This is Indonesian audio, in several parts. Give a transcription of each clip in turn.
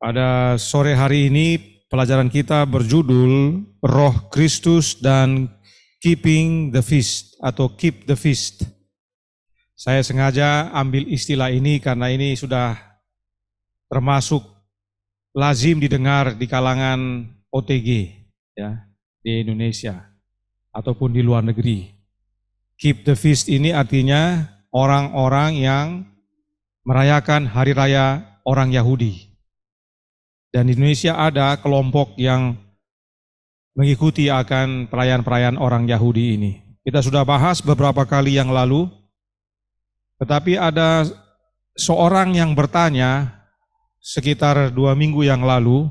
Pada sore hari ini pelajaran kita berjudul Roh Kristus dan Keeping the Feast atau Keep the Feast. Saya sengaja ambil istilah ini karena ini sudah termasuk lazim didengar di kalangan OTG ya di Indonesia ataupun di luar negeri. Keep the feast ini artinya orang-orang yang merayakan hari raya orang Yahudi dan di Indonesia ada kelompok yang mengikuti akan perayaan-perayaan orang Yahudi ini. Kita sudah bahas beberapa kali yang lalu, tetapi ada seorang yang bertanya sekitar dua minggu yang lalu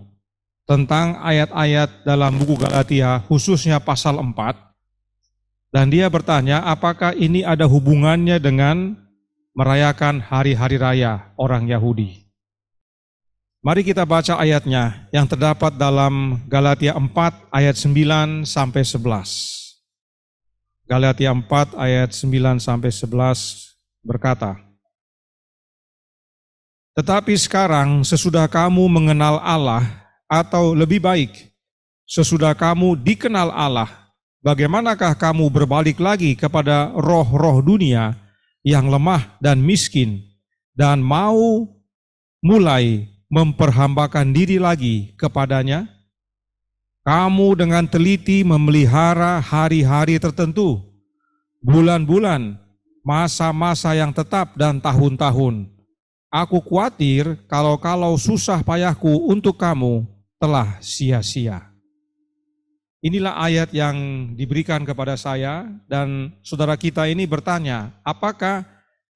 tentang ayat-ayat dalam buku Galatia, khususnya pasal 4. Dan dia bertanya, apakah ini ada hubungannya dengan merayakan hari-hari raya orang Yahudi? Mari kita baca ayatnya yang terdapat dalam Galatia 4 ayat 9 sampai 11. Galatia 4 ayat 9 sampai 11 berkata, Tetapi sekarang sesudah kamu mengenal Allah, atau lebih baik, sesudah kamu dikenal Allah, bagaimanakah kamu berbalik lagi kepada roh-roh dunia yang lemah dan miskin, dan mau mulai memperhambakan diri lagi kepadanya, kamu dengan teliti memelihara hari-hari tertentu, bulan-bulan, masa-masa yang tetap dan tahun-tahun. Aku khawatir kalau-kalau susah payahku untuk kamu telah sia-sia. Inilah ayat yang diberikan kepada saya dan saudara kita ini bertanya, apakah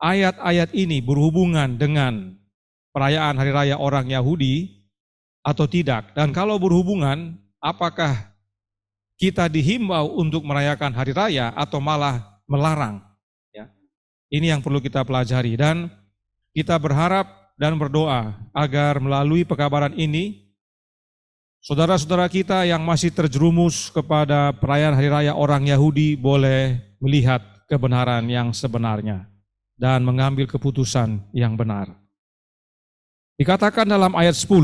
ayat-ayat ini berhubungan dengan perayaan hari raya orang Yahudi atau tidak? Dan kalau berhubungan, apakah kita dihimbau untuk merayakan hari raya atau malah melarang? Ya. Ini yang perlu kita pelajari dan kita berharap dan berdoa agar melalui pekabaran ini saudara-saudara kita yang masih terjerumus kepada perayaan hari raya orang Yahudi boleh melihat kebenaran yang sebenarnya dan mengambil keputusan yang benar. Dikatakan dalam ayat 10,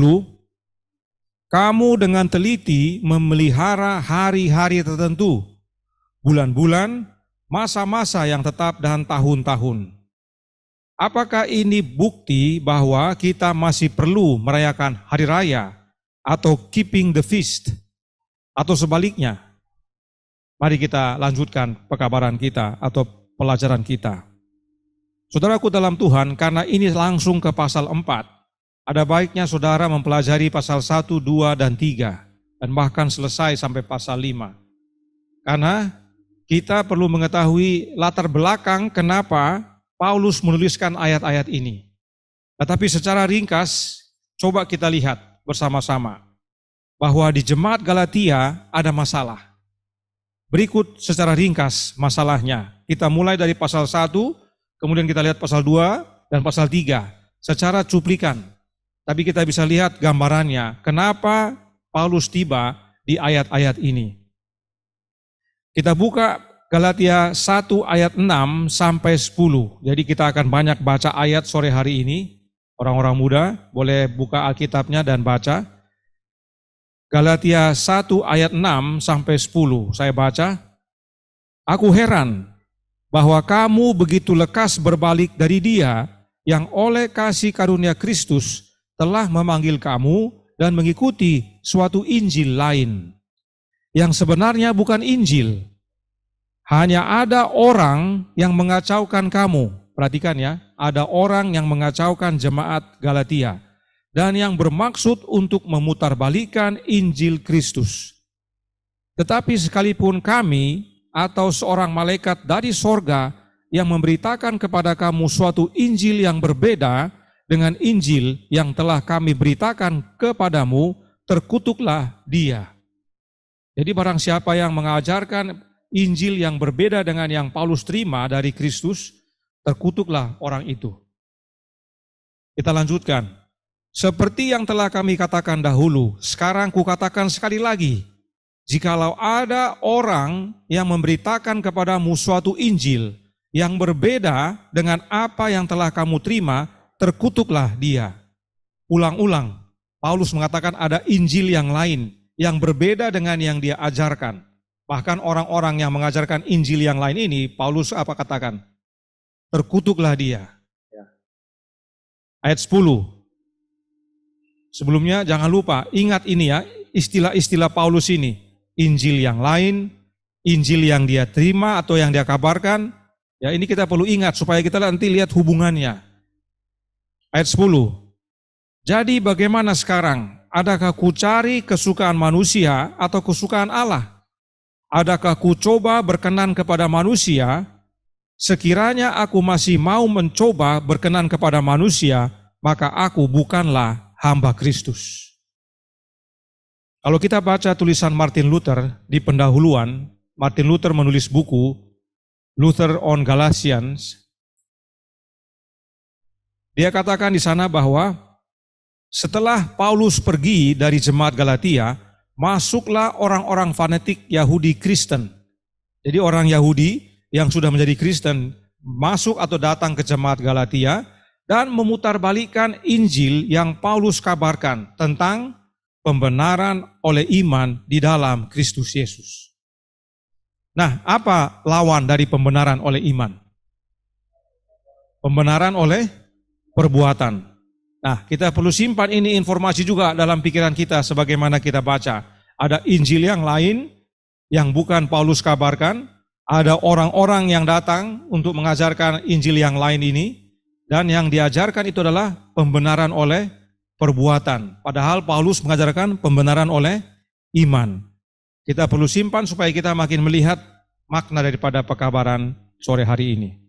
kamu dengan teliti memelihara hari-hari tertentu, bulan-bulan, masa-masa yang tetap dan tahun-tahun. Apakah ini bukti bahwa kita masih perlu merayakan hari raya atau keeping the feast atau sebaliknya? Mari kita lanjutkan pekabaran kita atau pelajaran kita. Saudaraku dalam Tuhan, karena ini langsung ke pasal 4, ada baiknya saudara mempelajari pasal 1, 2, dan 3, dan bahkan selesai sampai pasal 5. Karena kita perlu mengetahui latar belakang kenapa Paulus menuliskan ayat-ayat ini. Tetapi secara ringkas, coba kita lihat bersama-sama bahwa di jemaat Galatia ada masalah. Berikut secara ringkas masalahnya. Kita mulai dari pasal 1, kemudian kita lihat pasal 2 dan pasal 3 secara cuplikan. Tapi kita bisa lihat gambarannya. Kenapa Paulus tiba di ayat-ayat ini? Kita buka Galatia 1 ayat 6 sampai 10. Jadi kita akan banyak baca ayat sore hari ini. Orang-orang muda boleh buka Alkitabnya dan baca. Galatia 1 ayat 6 sampai 10. Saya baca. Aku heran bahwa kamu begitu lekas berbalik dari dia yang oleh kasih karunia Kristus telah memanggil kamu dan mengikuti suatu Injil lain yang sebenarnya bukan Injil. Hanya ada orang yang mengacaukan kamu. Perhatikan ya, ada orang yang mengacaukan jemaat Galatia dan yang bermaksud untuk memutarbalikan Injil Kristus. Tetapi sekalipun kami atau seorang malaikat dari sorga yang memberitakan kepada kamu suatu Injil yang berbeda dengan Injil yang telah kami beritakan kepadamu, terkutuklah dia. Jadi barang siapa yang mengajarkan Injil yang berbeda dengan yang Paulus terima dari Kristus, terkutuklah orang itu. Kita lanjutkan. Seperti yang telah kami katakan dahulu, sekarang kukatakan sekali lagi, jikalau ada orang yang memberitakan kepadamu suatu Injil yang berbeda dengan apa yang telah kamu terima, terkutuklah dia. Ulang-ulang, Paulus mengatakan ada Injil yang lain, yang berbeda dengan yang dia ajarkan. Bahkan orang-orang yang mengajarkan Injil yang lain ini, Paulus apa katakan? Terkutuklah dia. Ya. Ayat 10. Sebelumnya jangan lupa, ingat ini ya, istilah-istilah Paulus ini. Injil yang lain, Injil yang dia terima atau yang dia kabarkan. Ya ini kita perlu ingat supaya kita nanti lihat hubungannya ayat 10. Jadi bagaimana sekarang? Adakah ku cari kesukaan manusia atau kesukaan Allah? Adakah ku coba berkenan kepada manusia? Sekiranya aku masih mau mencoba berkenan kepada manusia, maka aku bukanlah hamba Kristus. Kalau kita baca tulisan Martin Luther di pendahuluan, Martin Luther menulis buku Luther on Galatians, dia katakan di sana bahwa setelah Paulus pergi dari jemaat Galatia, masuklah orang-orang fanatik Yahudi Kristen. Jadi orang Yahudi yang sudah menjadi Kristen masuk atau datang ke jemaat Galatia dan memutarbalikkan Injil yang Paulus kabarkan tentang pembenaran oleh iman di dalam Kristus Yesus. Nah, apa lawan dari pembenaran oleh iman? Pembenaran oleh perbuatan. Nah, kita perlu simpan ini informasi juga dalam pikiran kita sebagaimana kita baca. Ada Injil yang lain yang bukan Paulus kabarkan, ada orang-orang yang datang untuk mengajarkan Injil yang lain ini dan yang diajarkan itu adalah pembenaran oleh perbuatan. Padahal Paulus mengajarkan pembenaran oleh iman. Kita perlu simpan supaya kita makin melihat makna daripada pekabaran sore hari ini.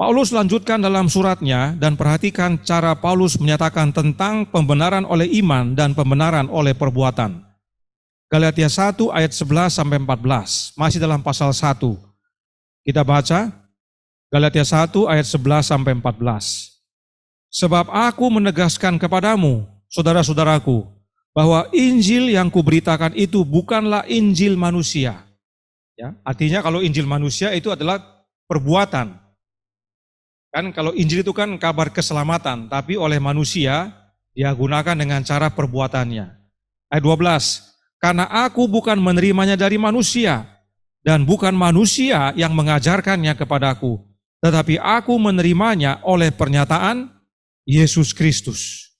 Paulus lanjutkan dalam suratnya dan perhatikan cara Paulus menyatakan tentang pembenaran oleh iman dan pembenaran oleh perbuatan. Galatia 1 ayat 11 sampai 14, masih dalam pasal 1. Kita baca Galatia 1 ayat 11 sampai 14. Sebab aku menegaskan kepadamu, saudara-saudaraku, bahwa Injil yang kuberitakan itu bukanlah Injil manusia. Ya, artinya kalau Injil manusia itu adalah perbuatan, Kan kalau Injil itu kan kabar keselamatan, tapi oleh manusia dia gunakan dengan cara perbuatannya. Ayat 12, karena aku bukan menerimanya dari manusia, dan bukan manusia yang mengajarkannya kepadaku, tetapi aku menerimanya oleh pernyataan Yesus Kristus.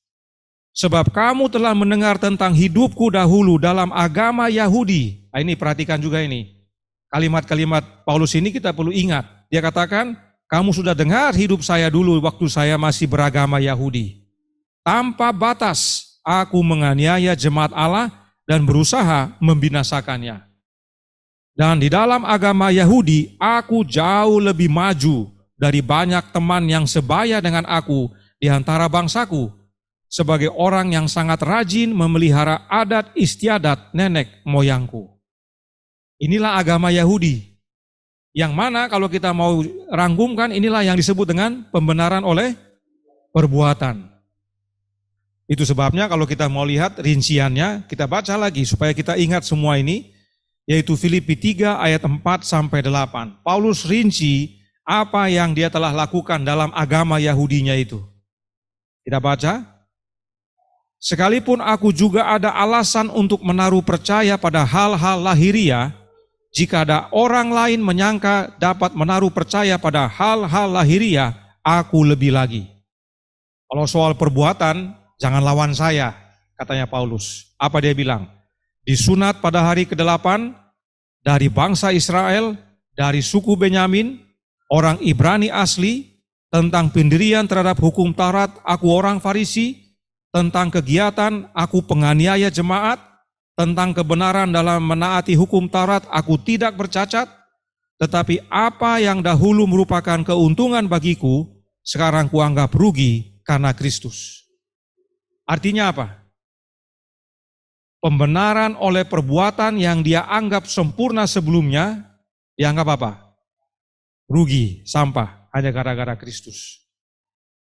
Sebab kamu telah mendengar tentang hidupku dahulu dalam agama Yahudi. Nah, ini perhatikan juga ini. Kalimat-kalimat Paulus ini kita perlu ingat. Dia katakan, kamu sudah dengar hidup saya dulu waktu saya masih beragama Yahudi. Tanpa batas aku menganiaya jemaat Allah dan berusaha membinasakannya. Dan di dalam agama Yahudi aku jauh lebih maju dari banyak teman yang sebaya dengan aku di antara bangsaku sebagai orang yang sangat rajin memelihara adat istiadat nenek moyangku. Inilah agama Yahudi yang mana kalau kita mau rangkumkan inilah yang disebut dengan pembenaran oleh perbuatan. Itu sebabnya kalau kita mau lihat rinciannya, kita baca lagi supaya kita ingat semua ini, yaitu Filipi 3 ayat 4 sampai 8. Paulus rinci apa yang dia telah lakukan dalam agama Yahudinya itu. Kita baca. Sekalipun aku juga ada alasan untuk menaruh percaya pada hal-hal lahiriah, jika ada orang lain menyangka dapat menaruh percaya pada hal-hal lahiriah, aku lebih lagi. Kalau soal perbuatan, jangan lawan saya, katanya Paulus. Apa dia bilang? Disunat pada hari ke-8 dari bangsa Israel, dari suku Benyamin, orang Ibrani asli, tentang pendirian terhadap hukum Taurat, aku orang Farisi, tentang kegiatan, aku penganiaya jemaat, tentang kebenaran dalam menaati hukum Taurat, aku tidak bercacat, tetapi apa yang dahulu merupakan keuntungan bagiku, sekarang kuanggap rugi karena Kristus. Artinya apa? Pembenaran oleh perbuatan yang dia anggap sempurna sebelumnya, dianggap apa? Rugi, sampah, hanya gara-gara Kristus.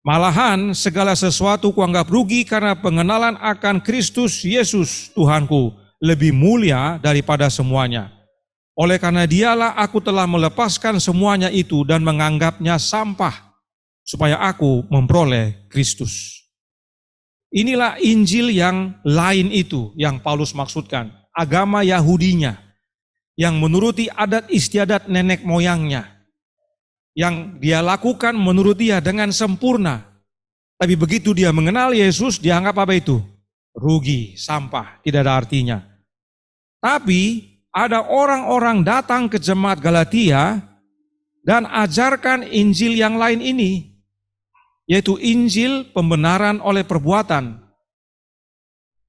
Malahan segala sesuatu kuanggap rugi karena pengenalan akan Kristus Yesus Tuhanku lebih mulia daripada semuanya. Oleh karena dialah aku telah melepaskan semuanya itu dan menganggapnya sampah supaya aku memperoleh Kristus. Inilah Injil yang lain itu yang Paulus maksudkan, agama Yahudinya yang menuruti adat istiadat nenek moyangnya yang dia lakukan menurut dia dengan sempurna. Tapi begitu dia mengenal Yesus, dia anggap apa itu? Rugi, sampah, tidak ada artinya. Tapi ada orang-orang datang ke jemaat Galatia dan ajarkan Injil yang lain ini, yaitu Injil pembenaran oleh perbuatan.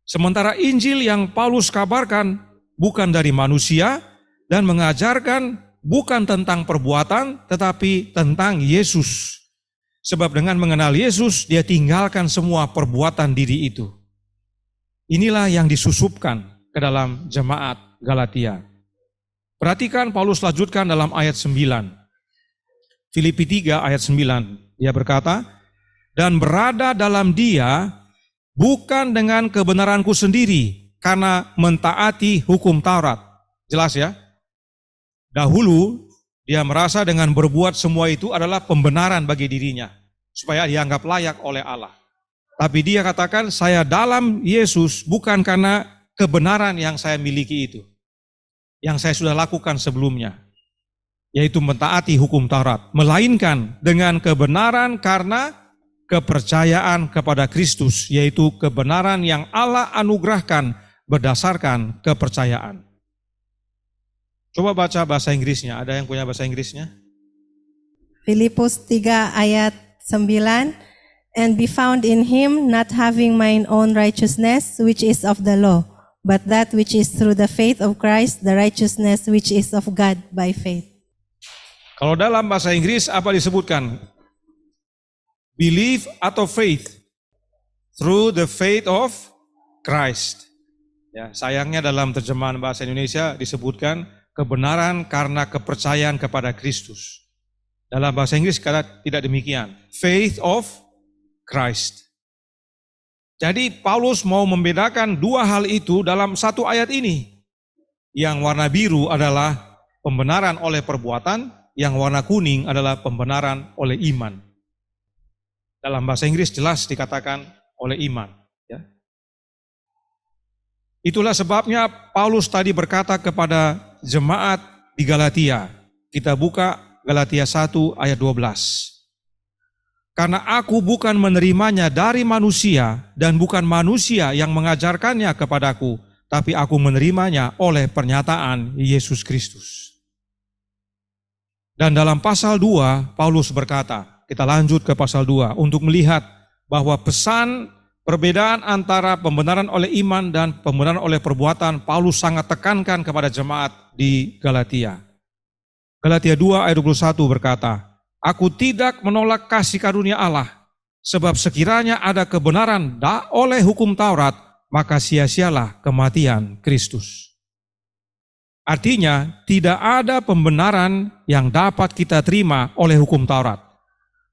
Sementara Injil yang Paulus kabarkan bukan dari manusia dan mengajarkan bukan tentang perbuatan, tetapi tentang Yesus. Sebab dengan mengenal Yesus, dia tinggalkan semua perbuatan diri itu. Inilah yang disusupkan ke dalam jemaat Galatia. Perhatikan Paulus lanjutkan dalam ayat 9. Filipi 3 ayat 9. Dia berkata, "Dan berada dalam dia bukan dengan kebenaranku sendiri, karena mentaati hukum Taurat." Jelas ya? Dahulu dia merasa dengan berbuat semua itu adalah pembenaran bagi dirinya supaya dianggap layak oleh Allah. Tapi dia katakan saya dalam Yesus bukan karena kebenaran yang saya miliki itu. Yang saya sudah lakukan sebelumnya. Yaitu mentaati hukum Taurat. Melainkan dengan kebenaran karena kepercayaan kepada Kristus. Yaitu kebenaran yang Allah anugerahkan berdasarkan kepercayaan. Coba baca bahasa Inggrisnya. Ada yang punya bahasa Inggrisnya? Filipus 3 ayat 9. And be found in him, not having mine own righteousness, which is of the law, but that which is through the faith of Christ, the righteousness which is of God by faith. Kalau dalam bahasa Inggris apa disebutkan? Believe atau faith? Through the faith of Christ. Ya, sayangnya dalam terjemahan bahasa Indonesia disebutkan kebenaran karena kepercayaan kepada Kristus. Dalam bahasa Inggris kata tidak demikian. Faith of Christ. Jadi Paulus mau membedakan dua hal itu dalam satu ayat ini. Yang warna biru adalah pembenaran oleh perbuatan, yang warna kuning adalah pembenaran oleh iman. Dalam bahasa Inggris jelas dikatakan oleh iman. Ya. Itulah sebabnya Paulus tadi berkata kepada jemaat di Galatia. Kita buka Galatia 1 ayat 12. Karena aku bukan menerimanya dari manusia dan bukan manusia yang mengajarkannya kepadaku, tapi aku menerimanya oleh pernyataan Yesus Kristus. Dan dalam pasal 2 Paulus berkata, kita lanjut ke pasal 2 untuk melihat bahwa pesan Perbedaan antara pembenaran oleh iman dan pembenaran oleh perbuatan Paulus sangat tekankan kepada jemaat di Galatia. Galatia 2 ayat 21 berkata, Aku tidak menolak kasih karunia Allah, sebab sekiranya ada kebenaran oleh hukum Taurat, maka sia-sialah kematian Kristus. Artinya, tidak ada pembenaran yang dapat kita terima oleh hukum Taurat.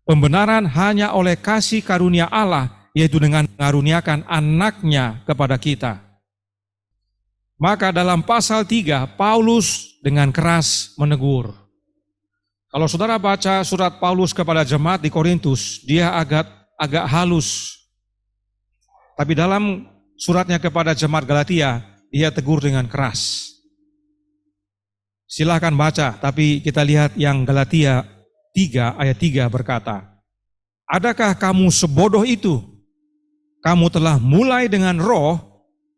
Pembenaran hanya oleh kasih karunia Allah yaitu dengan mengaruniakan anaknya kepada kita. Maka dalam pasal 3, Paulus dengan keras menegur. Kalau saudara baca surat Paulus kepada jemaat di Korintus, dia agak agak halus. Tapi dalam suratnya kepada jemaat Galatia, dia tegur dengan keras. Silahkan baca, tapi kita lihat yang Galatia 3 ayat 3 berkata, Adakah kamu sebodoh itu? kamu telah mulai dengan roh,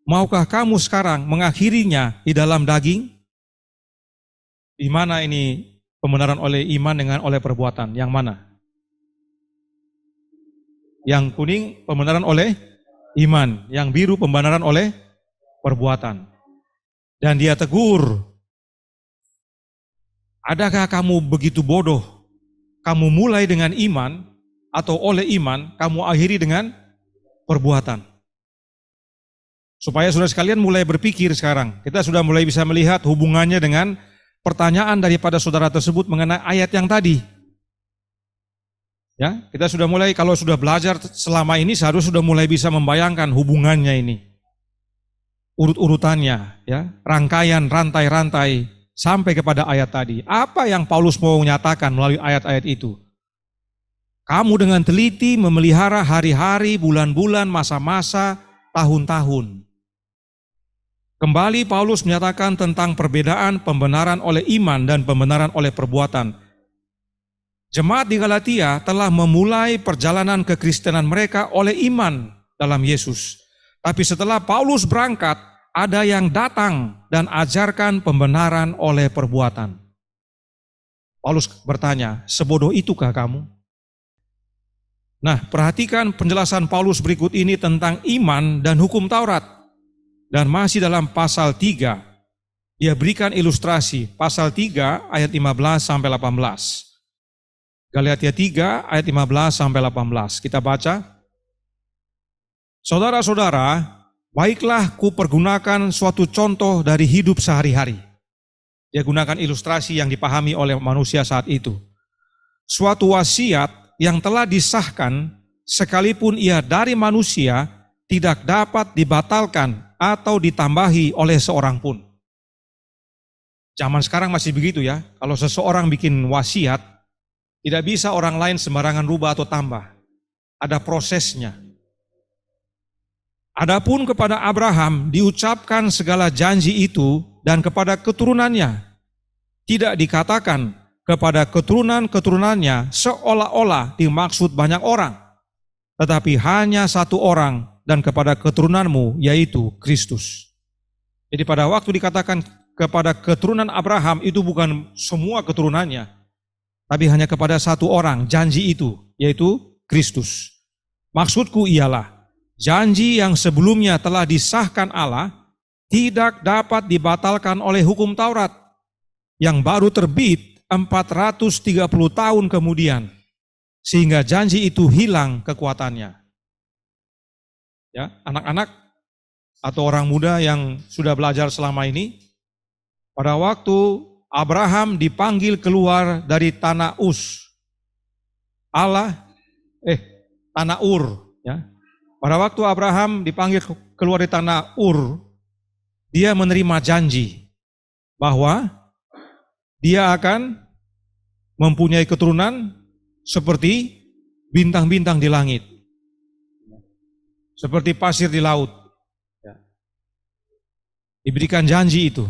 maukah kamu sekarang mengakhirinya di dalam daging? Di mana ini pembenaran oleh iman dengan oleh perbuatan? Yang mana? Yang kuning pembenaran oleh iman, yang biru pembenaran oleh perbuatan. Dan dia tegur, adakah kamu begitu bodoh? Kamu mulai dengan iman atau oleh iman kamu akhiri dengan perbuatan. Supaya sudah sekalian mulai berpikir sekarang. Kita sudah mulai bisa melihat hubungannya dengan pertanyaan daripada saudara tersebut mengenai ayat yang tadi. Ya, kita sudah mulai kalau sudah belajar selama ini seharusnya sudah mulai bisa membayangkan hubungannya ini. Urut-urutannya, ya, rangkaian rantai-rantai sampai kepada ayat tadi. Apa yang Paulus mau nyatakan melalui ayat-ayat itu? Kamu dengan teliti memelihara hari-hari, bulan-bulan, masa-masa, tahun-tahun. Kembali Paulus menyatakan tentang perbedaan pembenaran oleh iman dan pembenaran oleh perbuatan. Jemaat di Galatia telah memulai perjalanan kekristenan mereka oleh iman dalam Yesus. Tapi setelah Paulus berangkat, ada yang datang dan ajarkan pembenaran oleh perbuatan. Paulus bertanya, sebodoh itukah kamu? Nah, perhatikan penjelasan Paulus berikut ini tentang iman dan hukum Taurat. Dan masih dalam pasal 3, dia berikan ilustrasi pasal 3 ayat 15 sampai 18. Galatia 3 ayat 15 sampai 18. Kita baca. Saudara-saudara, baiklah ku pergunakan suatu contoh dari hidup sehari-hari. Dia gunakan ilustrasi yang dipahami oleh manusia saat itu. Suatu wasiat yang telah disahkan, sekalipun ia dari manusia, tidak dapat dibatalkan atau ditambahi oleh seorang pun. Zaman sekarang masih begitu ya, kalau seseorang bikin wasiat, tidak bisa orang lain sembarangan rubah atau tambah. Ada prosesnya. Adapun kepada Abraham diucapkan segala janji itu dan kepada keturunannya tidak dikatakan kepada keturunan-keturunannya seolah-olah dimaksud banyak orang, tetapi hanya satu orang dan kepada keturunanmu yaitu Kristus. Jadi pada waktu dikatakan kepada keturunan Abraham itu bukan semua keturunannya, tapi hanya kepada satu orang janji itu yaitu Kristus. Maksudku ialah janji yang sebelumnya telah disahkan Allah tidak dapat dibatalkan oleh hukum Taurat yang baru terbit 430 tahun kemudian sehingga janji itu hilang kekuatannya. Ya, anak-anak atau orang muda yang sudah belajar selama ini pada waktu Abraham dipanggil keluar dari tanah Us. Allah eh tanah Ur ya. Pada waktu Abraham dipanggil keluar dari tanah Ur, dia menerima janji bahwa dia akan mempunyai keturunan seperti bintang-bintang di langit, seperti pasir di laut. Ya. Diberikan janji itu.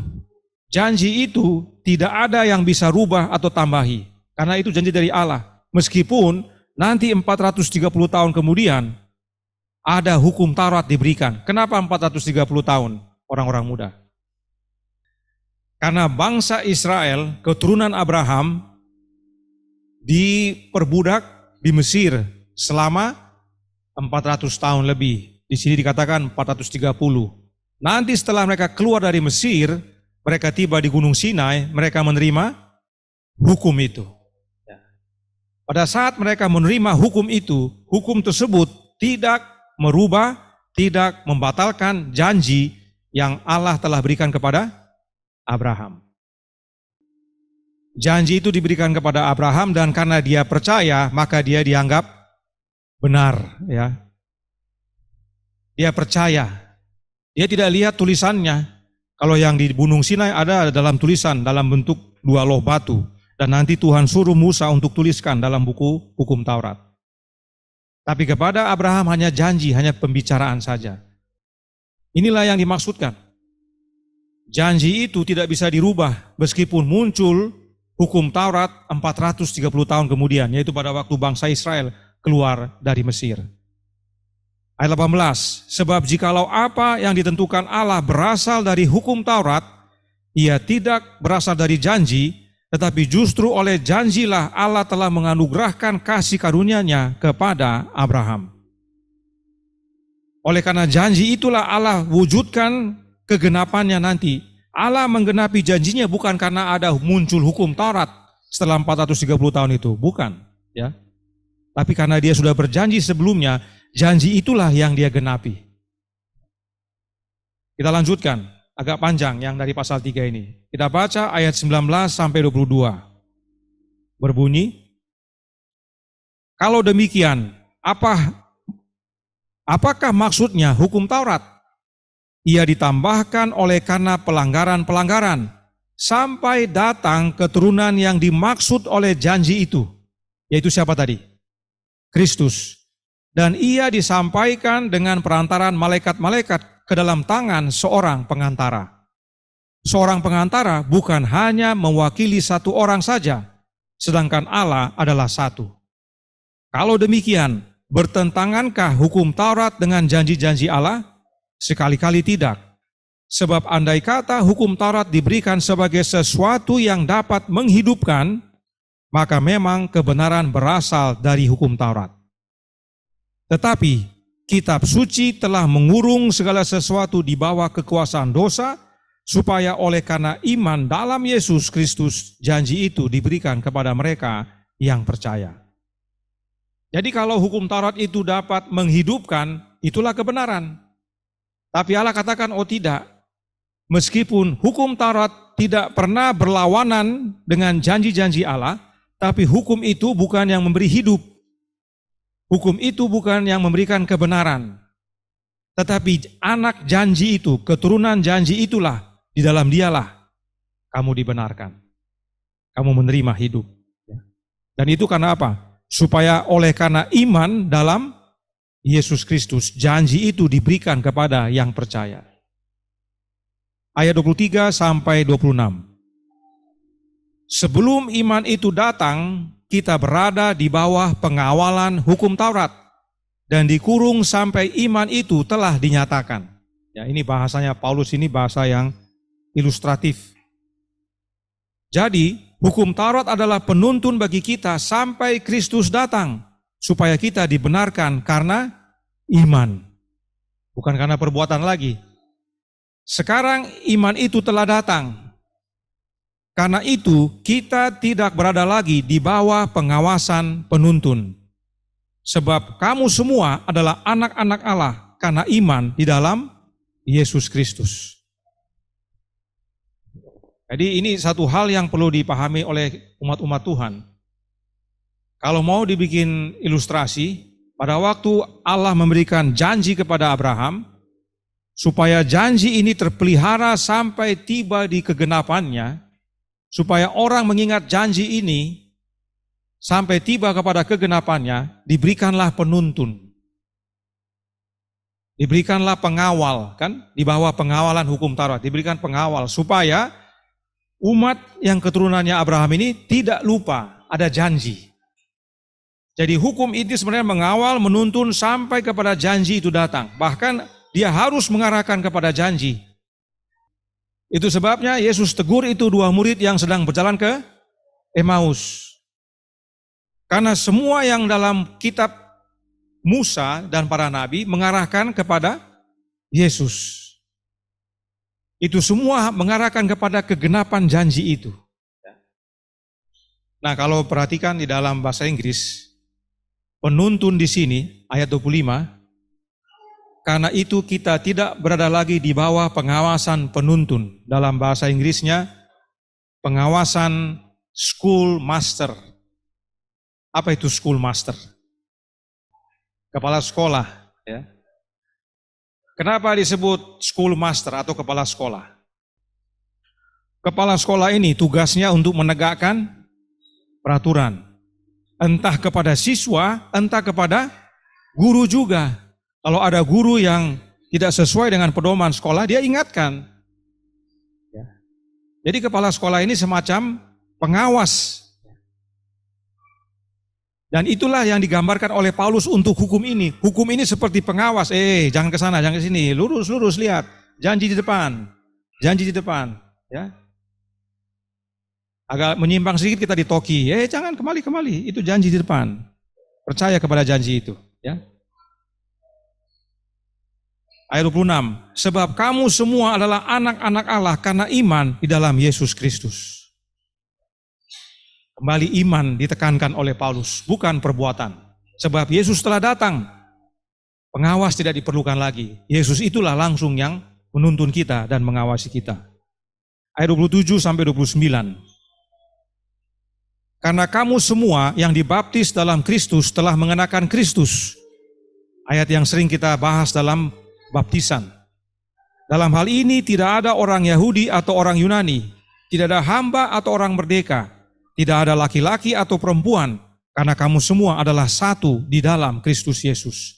Janji itu tidak ada yang bisa rubah atau tambahi. Karena itu janji dari Allah. Meskipun nanti 430 tahun kemudian ada hukum Taurat diberikan. Kenapa 430 tahun orang-orang muda? Karena bangsa Israel, keturunan Abraham, diperbudak di Mesir selama 400 tahun lebih. Di sini dikatakan 430. Nanti setelah mereka keluar dari Mesir, mereka tiba di Gunung Sinai, mereka menerima hukum itu. Ya. Pada saat mereka menerima hukum itu, hukum tersebut tidak merubah, tidak membatalkan janji yang Allah telah berikan kepada Abraham. Janji itu diberikan kepada Abraham dan karena dia percaya maka dia dianggap benar ya. Dia percaya. Dia tidak lihat tulisannya. Kalau yang di Gunung Sinai ada dalam tulisan dalam bentuk dua loh batu dan nanti Tuhan suruh Musa untuk tuliskan dalam buku hukum Taurat. Tapi kepada Abraham hanya janji, hanya pembicaraan saja. Inilah yang dimaksudkan. Janji itu tidak bisa dirubah meskipun muncul hukum Taurat 430 tahun kemudian, yaitu pada waktu bangsa Israel keluar dari Mesir. Ayat 18, sebab jikalau apa yang ditentukan Allah berasal dari hukum Taurat, ia tidak berasal dari janji, tetapi justru oleh janjilah Allah telah menganugerahkan kasih karunia-Nya kepada Abraham. Oleh karena janji itulah Allah wujudkan kegenapannya nanti Allah menggenapi janjinya bukan karena ada muncul hukum Taurat setelah 430 tahun itu, bukan, ya. Tapi karena dia sudah berjanji sebelumnya, janji itulah yang dia genapi. Kita lanjutkan, agak panjang yang dari pasal 3 ini. Kita baca ayat 19 sampai 22. Berbunyi, Kalau demikian, apa apakah maksudnya hukum Taurat? ia ditambahkan oleh karena pelanggaran-pelanggaran sampai datang keturunan yang dimaksud oleh janji itu, yaitu siapa tadi? Kristus. Dan ia disampaikan dengan perantaran malaikat-malaikat ke dalam tangan seorang pengantara. Seorang pengantara bukan hanya mewakili satu orang saja, sedangkan Allah adalah satu. Kalau demikian, bertentangankah hukum Taurat dengan janji-janji Allah? Sekali-kali tidak. Sebab andai kata hukum Taurat diberikan sebagai sesuatu yang dapat menghidupkan, maka memang kebenaran berasal dari hukum Taurat. Tetapi kitab suci telah mengurung segala sesuatu di bawah kekuasaan dosa, supaya oleh karena iman dalam Yesus Kristus janji itu diberikan kepada mereka yang percaya. Jadi kalau hukum Taurat itu dapat menghidupkan, itulah kebenaran. Tapi Allah katakan, oh tidak. Meskipun hukum Taurat tidak pernah berlawanan dengan janji-janji Allah, tapi hukum itu bukan yang memberi hidup. Hukum itu bukan yang memberikan kebenaran. Tetapi anak janji itu, keturunan janji itulah, di dalam dialah kamu dibenarkan. Kamu menerima hidup. Ya. Dan itu karena apa? Supaya oleh karena iman dalam Yesus Kristus. Janji itu diberikan kepada yang percaya. Ayat 23 sampai 26. Sebelum iman itu datang, kita berada di bawah pengawalan hukum Taurat dan dikurung sampai iman itu telah dinyatakan. Ya, ini bahasanya Paulus ini bahasa yang ilustratif. Jadi, hukum Taurat adalah penuntun bagi kita sampai Kristus datang supaya kita dibenarkan karena iman, bukan karena perbuatan lagi. Sekarang iman itu telah datang. Karena itu, kita tidak berada lagi di bawah pengawasan penuntun. Sebab kamu semua adalah anak-anak Allah karena iman di dalam Yesus Kristus. Jadi ini satu hal yang perlu dipahami oleh umat-umat Tuhan kalau mau dibikin ilustrasi, pada waktu Allah memberikan janji kepada Abraham, supaya janji ini terpelihara sampai tiba di kegenapannya, supaya orang mengingat janji ini sampai tiba kepada kegenapannya, diberikanlah penuntun. Diberikanlah pengawal, kan? Di bawah pengawalan hukum Taurat, diberikan pengawal supaya umat yang keturunannya Abraham ini tidak lupa ada janji. Jadi hukum itu sebenarnya mengawal, menuntun sampai kepada janji itu datang. Bahkan dia harus mengarahkan kepada janji. Itu sebabnya Yesus tegur itu dua murid yang sedang berjalan ke Emmaus. Karena semua yang dalam kitab Musa dan para nabi mengarahkan kepada Yesus. Itu semua mengarahkan kepada kegenapan janji itu. Ya. Nah, kalau perhatikan di dalam bahasa Inggris, penuntun di sini ayat 25 karena itu kita tidak berada lagi di bawah pengawasan penuntun. Dalam bahasa Inggrisnya, pengawasan school master. Apa itu school master? Kepala sekolah. Ya. Kenapa disebut school master atau kepala sekolah? Kepala sekolah ini tugasnya untuk menegakkan peraturan entah kepada siswa, entah kepada guru juga. Kalau ada guru yang tidak sesuai dengan pedoman sekolah, dia ingatkan. Ya. Jadi kepala sekolah ini semacam pengawas. Dan itulah yang digambarkan oleh Paulus untuk hukum ini. Hukum ini seperti pengawas. Eh, jangan ke sana, jangan ke sini. Lurus, lurus, lihat. Janji di depan. Janji di depan. Ya, agak menyimpang sedikit kita ditoki. Eh jangan kembali kembali, itu janji di depan. Percaya kepada janji itu, ya. Ayat 26, sebab kamu semua adalah anak-anak Allah karena iman di dalam Yesus Kristus. Kembali iman ditekankan oleh Paulus, bukan perbuatan. Sebab Yesus telah datang, pengawas tidak diperlukan lagi. Yesus itulah langsung yang menuntun kita dan mengawasi kita. Ayat 27 sampai 29. Karena kamu semua yang dibaptis dalam Kristus telah mengenakan Kristus. Ayat yang sering kita bahas dalam baptisan. Dalam hal ini tidak ada orang Yahudi atau orang Yunani, tidak ada hamba atau orang merdeka, tidak ada laki-laki atau perempuan, karena kamu semua adalah satu di dalam Kristus Yesus.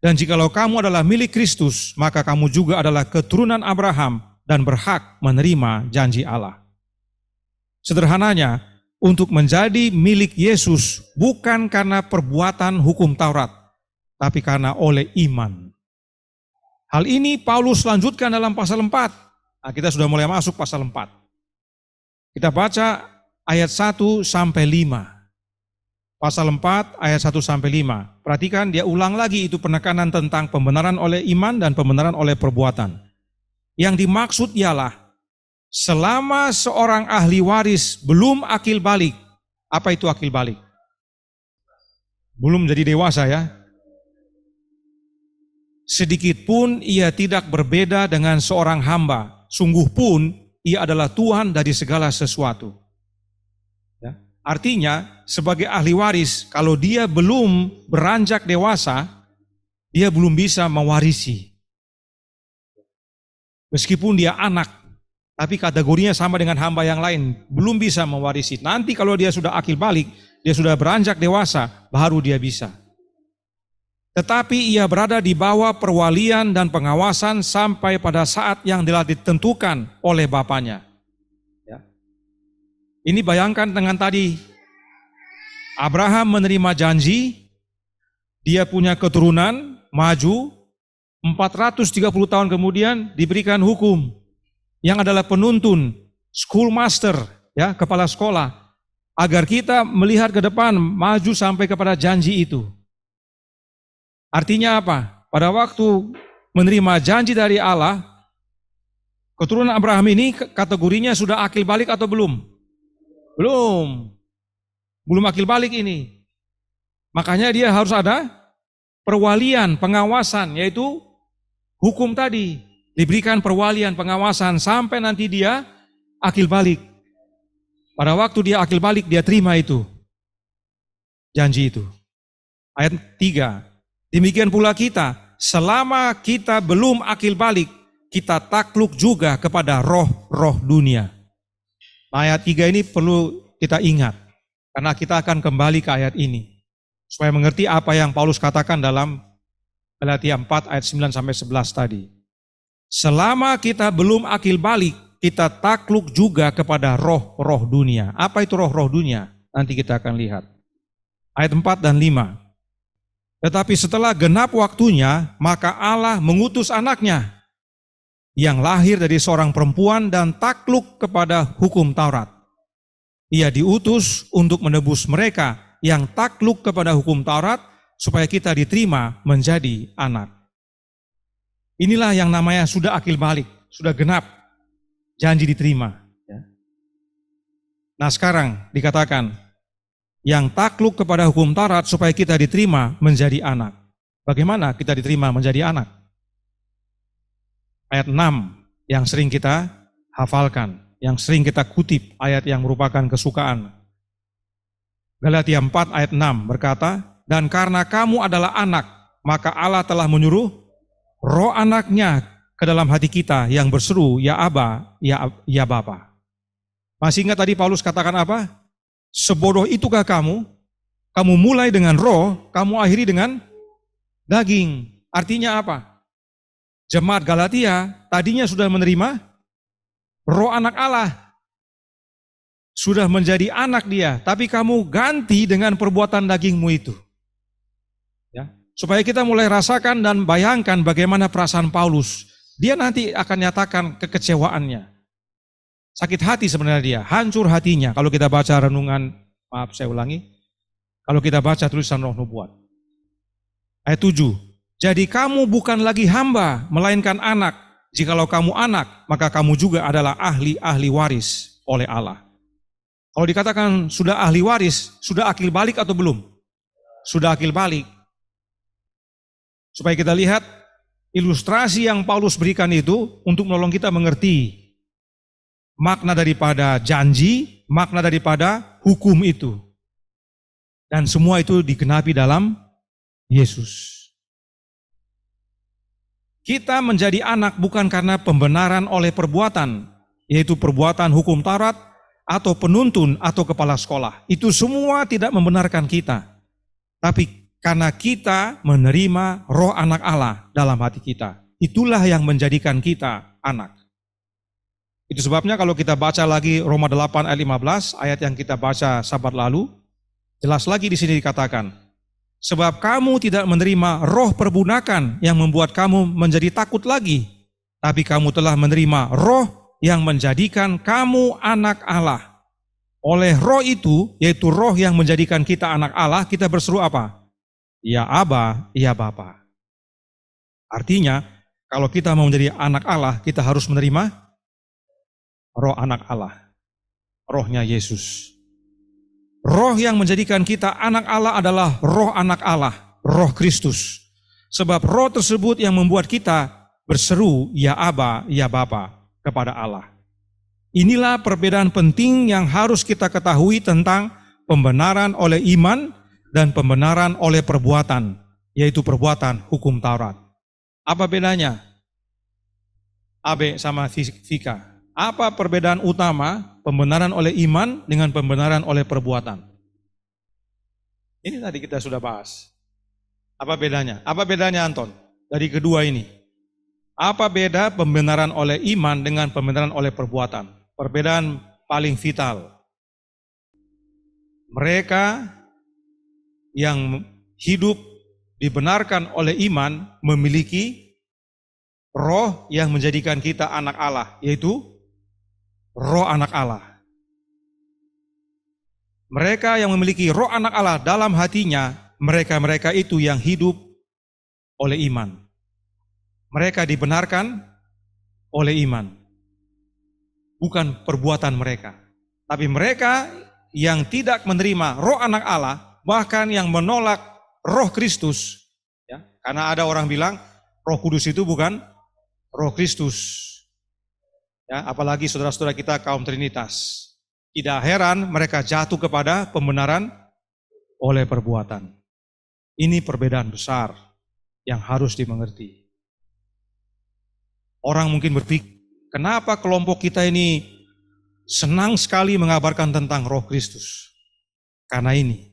Dan jikalau kamu adalah milik Kristus, maka kamu juga adalah keturunan Abraham dan berhak menerima janji Allah. Sederhananya, untuk menjadi milik Yesus bukan karena perbuatan hukum Taurat, tapi karena oleh iman. Hal ini Paulus lanjutkan dalam pasal 4. Nah, kita sudah mulai masuk pasal 4. Kita baca ayat 1 sampai 5. Pasal 4 ayat 1 sampai 5. Perhatikan dia ulang lagi itu penekanan tentang pembenaran oleh iman dan pembenaran oleh perbuatan. Yang dimaksud ialah selama seorang ahli waris belum akil balik, apa itu akil balik? Belum jadi dewasa ya. Sedikit pun ia tidak berbeda dengan seorang hamba. Sungguh pun ia adalah Tuhan dari segala sesuatu. Ya. Artinya sebagai ahli waris, kalau dia belum beranjak dewasa, dia belum bisa mewarisi. Meskipun dia anak, tapi kategorinya sama dengan hamba yang lain, belum bisa mewarisi. Nanti kalau dia sudah akil balik, dia sudah beranjak dewasa, baru dia bisa. Tetapi ia berada di bawah perwalian dan pengawasan sampai pada saat yang telah ditentukan oleh bapaknya. Ya. Ini bayangkan dengan tadi, Abraham menerima janji, dia punya keturunan, maju, 430 tahun kemudian diberikan hukum, yang adalah penuntun, schoolmaster, ya, kepala sekolah, agar kita melihat ke depan, maju sampai kepada janji itu. Artinya apa? Pada waktu menerima janji dari Allah, keturunan Abraham ini kategorinya sudah akil balik atau belum? Belum. Belum akil balik ini. Makanya dia harus ada perwalian, pengawasan, yaitu hukum tadi. Diberikan perwalian, pengawasan sampai nanti dia akil balik. Pada waktu dia akil balik, dia terima itu. Janji itu. Ayat 3. Demikian pula kita, selama kita belum akil balik, kita takluk juga kepada roh-roh dunia. Nah, ayat 3 ini perlu kita ingat. Karena kita akan kembali ke ayat ini. Supaya mengerti apa yang Paulus katakan dalam Galatia 4 ayat 9 sampai 11 tadi. Selama kita belum akil balik, kita takluk juga kepada roh-roh dunia. Apa itu roh-roh dunia? Nanti kita akan lihat. Ayat 4 dan 5. Tetapi setelah genap waktunya, maka Allah mengutus anaknya yang lahir dari seorang perempuan dan takluk kepada hukum Taurat. Ia diutus untuk menebus mereka yang takluk kepada hukum Taurat supaya kita diterima menjadi anak Inilah yang namanya sudah akil balik, sudah genap, janji diterima. Ya. Nah sekarang dikatakan, yang takluk kepada hukum tarat supaya kita diterima menjadi anak. Bagaimana kita diterima menjadi anak? Ayat 6 yang sering kita hafalkan, yang sering kita kutip ayat yang merupakan kesukaan. Galatia 4 ayat 6 berkata, Dan karena kamu adalah anak, maka Allah telah menyuruh roh anaknya ke dalam hati kita yang berseru, ya Aba, ya, ya Bapa. Masih ingat tadi Paulus katakan apa? Sebodoh itukah kamu? Kamu mulai dengan roh, kamu akhiri dengan daging. Artinya apa? Jemaat Galatia tadinya sudah menerima roh anak Allah. Sudah menjadi anak dia, tapi kamu ganti dengan perbuatan dagingmu itu. Supaya kita mulai rasakan dan bayangkan bagaimana perasaan Paulus. Dia nanti akan nyatakan kekecewaannya. Sakit hati sebenarnya dia, hancur hatinya. Kalau kita baca renungan, maaf saya ulangi. Kalau kita baca tulisan roh nubuat. Ayat 7. Jadi kamu bukan lagi hamba, melainkan anak. Jikalau kamu anak, maka kamu juga adalah ahli-ahli waris oleh Allah. Kalau dikatakan sudah ahli waris, sudah akil balik atau belum? Sudah akil balik. Supaya kita lihat ilustrasi yang Paulus berikan itu untuk menolong kita mengerti makna daripada janji, makna daripada hukum itu. Dan semua itu digenapi dalam Yesus. Kita menjadi anak bukan karena pembenaran oleh perbuatan, yaitu perbuatan hukum Taurat atau penuntun atau kepala sekolah. Itu semua tidak membenarkan kita. Tapi karena kita menerima roh anak Allah dalam hati kita. Itulah yang menjadikan kita anak. Itu sebabnya kalau kita baca lagi Roma 8 ayat 15, ayat yang kita baca sabat lalu, jelas lagi di sini dikatakan, sebab kamu tidak menerima roh perbudakan yang membuat kamu menjadi takut lagi, tapi kamu telah menerima roh yang menjadikan kamu anak Allah. Oleh roh itu, yaitu roh yang menjadikan kita anak Allah, kita berseru apa? Ya Aba, ya Bapa. Artinya, kalau kita mau menjadi anak Allah, kita harus menerima roh anak Allah. Rohnya Yesus. Roh yang menjadikan kita anak Allah adalah roh anak Allah, roh Kristus. Sebab roh tersebut yang membuat kita berseru, ya Aba, ya Bapa, kepada Allah. Inilah perbedaan penting yang harus kita ketahui tentang pembenaran oleh iman dan pembenaran oleh perbuatan, yaitu perbuatan hukum Taurat. Apa bedanya? AB sama Fika. Apa perbedaan utama pembenaran oleh iman dengan pembenaran oleh perbuatan? Ini tadi kita sudah bahas. Apa bedanya? Apa bedanya Anton dari kedua ini? Apa beda pembenaran oleh iman dengan pembenaran oleh perbuatan? Perbedaan paling vital. Mereka yang hidup dibenarkan oleh iman memiliki roh yang menjadikan kita anak Allah, yaitu roh anak Allah. Mereka yang memiliki roh anak Allah dalam hatinya, mereka-mereka itu yang hidup oleh iman. Mereka dibenarkan oleh iman. Bukan perbuatan mereka. Tapi mereka yang tidak menerima roh anak Allah, bahkan yang menolak roh Kristus. Ya, karena ada orang bilang roh kudus itu bukan roh Kristus. Ya, apalagi saudara-saudara kita kaum Trinitas. Tidak heran mereka jatuh kepada pembenaran oleh perbuatan. Ini perbedaan besar yang harus dimengerti. Orang mungkin berpikir, kenapa kelompok kita ini senang sekali mengabarkan tentang roh Kristus? Karena ini,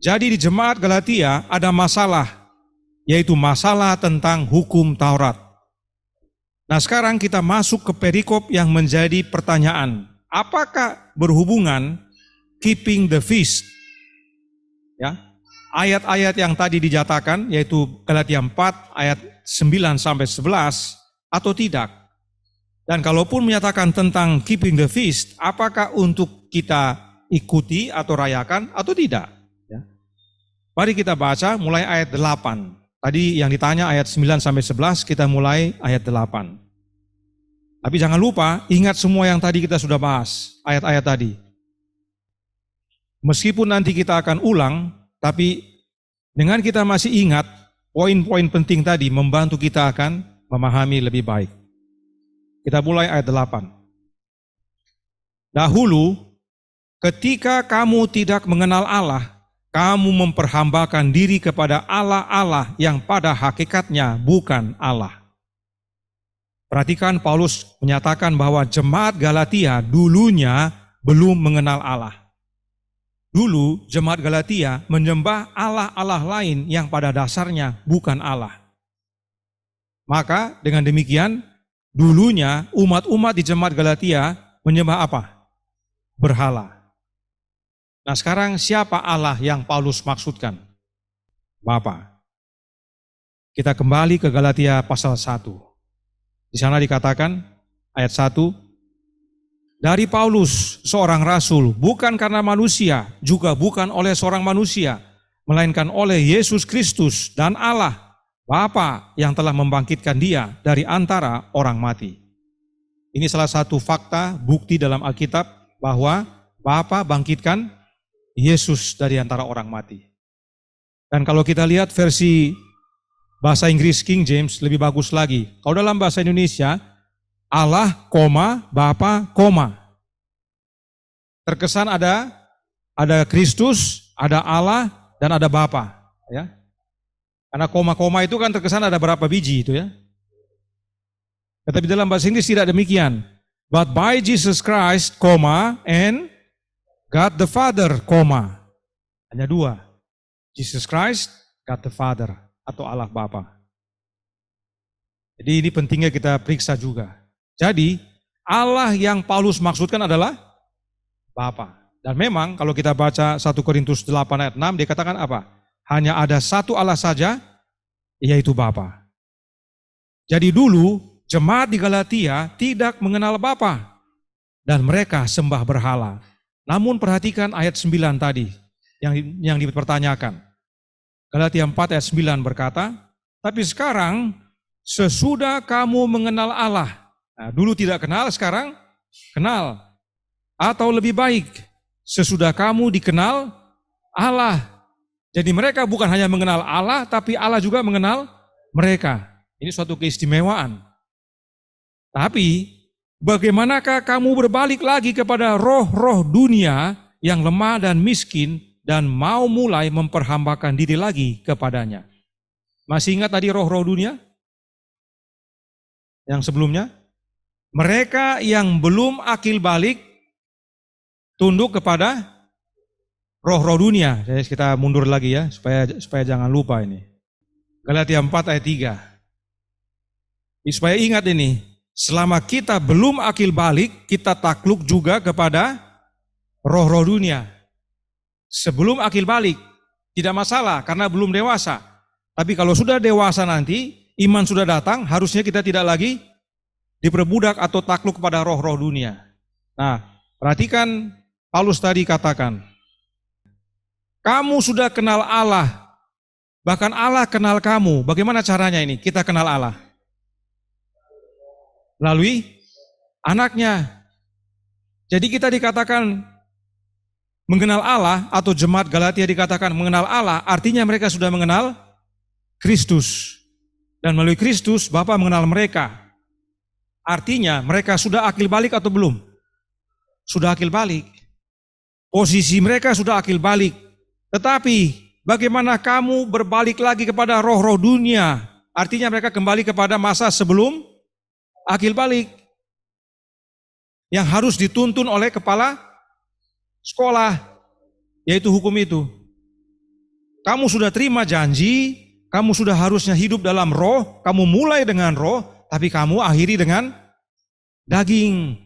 jadi di jemaat Galatia ada masalah, yaitu masalah tentang hukum Taurat. Nah sekarang kita masuk ke perikop yang menjadi pertanyaan. Apakah berhubungan keeping the feast? Ya, ayat-ayat yang tadi dijatakan yaitu Galatia 4 ayat 9 sampai 11 atau tidak? Dan kalaupun menyatakan tentang keeping the feast, apakah untuk kita ikuti atau rayakan atau tidak? Mari kita baca mulai ayat 8. Tadi yang ditanya ayat 9 sampai 11, kita mulai ayat 8. Tapi jangan lupa ingat semua yang tadi kita sudah bahas, ayat-ayat tadi. Meskipun nanti kita akan ulang, tapi dengan kita masih ingat poin-poin penting tadi membantu kita akan memahami lebih baik. Kita mulai ayat 8. Dahulu ketika kamu tidak mengenal Allah, kamu memperhambakan diri kepada Allah-Allah yang pada hakikatnya bukan Allah. Perhatikan Paulus menyatakan bahwa jemaat Galatia dulunya belum mengenal Allah. Dulu jemaat Galatia menyembah Allah-Allah lain yang pada dasarnya bukan Allah. Maka dengan demikian dulunya umat-umat di jemaat Galatia menyembah apa? Berhala. Nah sekarang siapa Allah yang Paulus maksudkan? Bapak, Kita kembali ke Galatia pasal 1. Di sana dikatakan ayat 1, dari Paulus, seorang rasul, bukan karena manusia, juga bukan oleh seorang manusia, melainkan oleh Yesus Kristus dan Allah, Bapa yang telah membangkitkan dia dari antara orang mati. Ini salah satu fakta bukti dalam Alkitab bahwa Bapa bangkitkan Yesus dari antara orang mati. Dan kalau kita lihat versi bahasa Inggris King James lebih bagus lagi. Kalau dalam bahasa Indonesia, Allah, koma, Bapa, koma. Terkesan ada ada Kristus, ada Allah, dan ada Bapa, ya. Karena koma-koma itu kan terkesan ada berapa biji itu ya. Tetapi dalam bahasa Inggris tidak demikian. But by Jesus Christ, koma, and God the Father, koma. Hanya dua. Jesus Christ, God the Father, atau Allah Bapa. Jadi ini pentingnya kita periksa juga. Jadi Allah yang Paulus maksudkan adalah Bapa. Dan memang kalau kita baca 1 Korintus 8 ayat 6 dia katakan apa? Hanya ada satu Allah saja yaitu Bapa. Jadi dulu jemaat di Galatia tidak mengenal Bapa dan mereka sembah berhala. Namun perhatikan ayat 9 tadi yang yang dipertanyakan. Galatia 4 ayat 9 berkata, "Tapi sekarang sesudah kamu mengenal Allah." Nah, dulu tidak kenal, sekarang kenal. Atau lebih baik, sesudah kamu dikenal Allah. Jadi mereka bukan hanya mengenal Allah, tapi Allah juga mengenal mereka. Ini suatu keistimewaan. Tapi bagaimanakah kamu berbalik lagi kepada roh-roh dunia yang lemah dan miskin dan mau mulai memperhambakan diri lagi kepadanya. Masih ingat tadi roh-roh dunia? Yang sebelumnya? Mereka yang belum akil balik tunduk kepada roh-roh dunia. Jadi kita mundur lagi ya supaya supaya jangan lupa ini. Galatia 4 ayat 3. Supaya ingat ini, Selama kita belum akil balik, kita takluk juga kepada roh-roh dunia. Sebelum akil balik, tidak masalah karena belum dewasa. Tapi kalau sudah dewasa nanti, iman sudah datang, harusnya kita tidak lagi diperbudak atau takluk kepada roh-roh dunia. Nah, perhatikan Paulus tadi katakan, kamu sudah kenal Allah, bahkan Allah kenal kamu. Bagaimana caranya ini? Kita kenal Allah melalui anaknya. Jadi kita dikatakan mengenal Allah atau jemaat Galatia dikatakan mengenal Allah, artinya mereka sudah mengenal Kristus. Dan melalui Kristus Bapa mengenal mereka. Artinya mereka sudah akil balik atau belum? Sudah akil balik. Posisi mereka sudah akil balik. Tetapi bagaimana kamu berbalik lagi kepada roh-roh dunia? Artinya mereka kembali kepada masa sebelum akil balik yang harus dituntun oleh kepala sekolah, yaitu hukum itu. Kamu sudah terima janji, kamu sudah harusnya hidup dalam roh, kamu mulai dengan roh, tapi kamu akhiri dengan daging.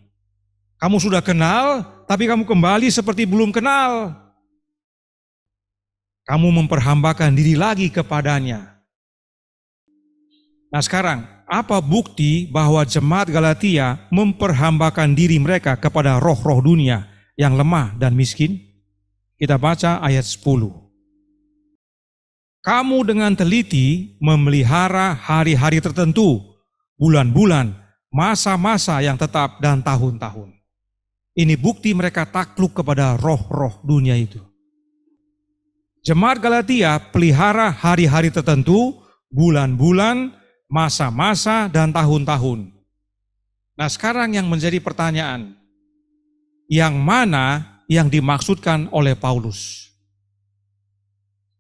Kamu sudah kenal, tapi kamu kembali seperti belum kenal. Kamu memperhambakan diri lagi kepadanya. Nah sekarang, apa bukti bahwa jemaat Galatia memperhambakan diri mereka kepada roh-roh dunia yang lemah dan miskin? Kita baca ayat 10. Kamu dengan teliti memelihara hari-hari tertentu, bulan-bulan, masa-masa yang tetap dan tahun-tahun. Ini bukti mereka takluk kepada roh-roh dunia itu. Jemaat Galatia pelihara hari-hari tertentu, bulan-bulan, masa-masa dan tahun-tahun. Nah, sekarang yang menjadi pertanyaan, yang mana yang dimaksudkan oleh Paulus?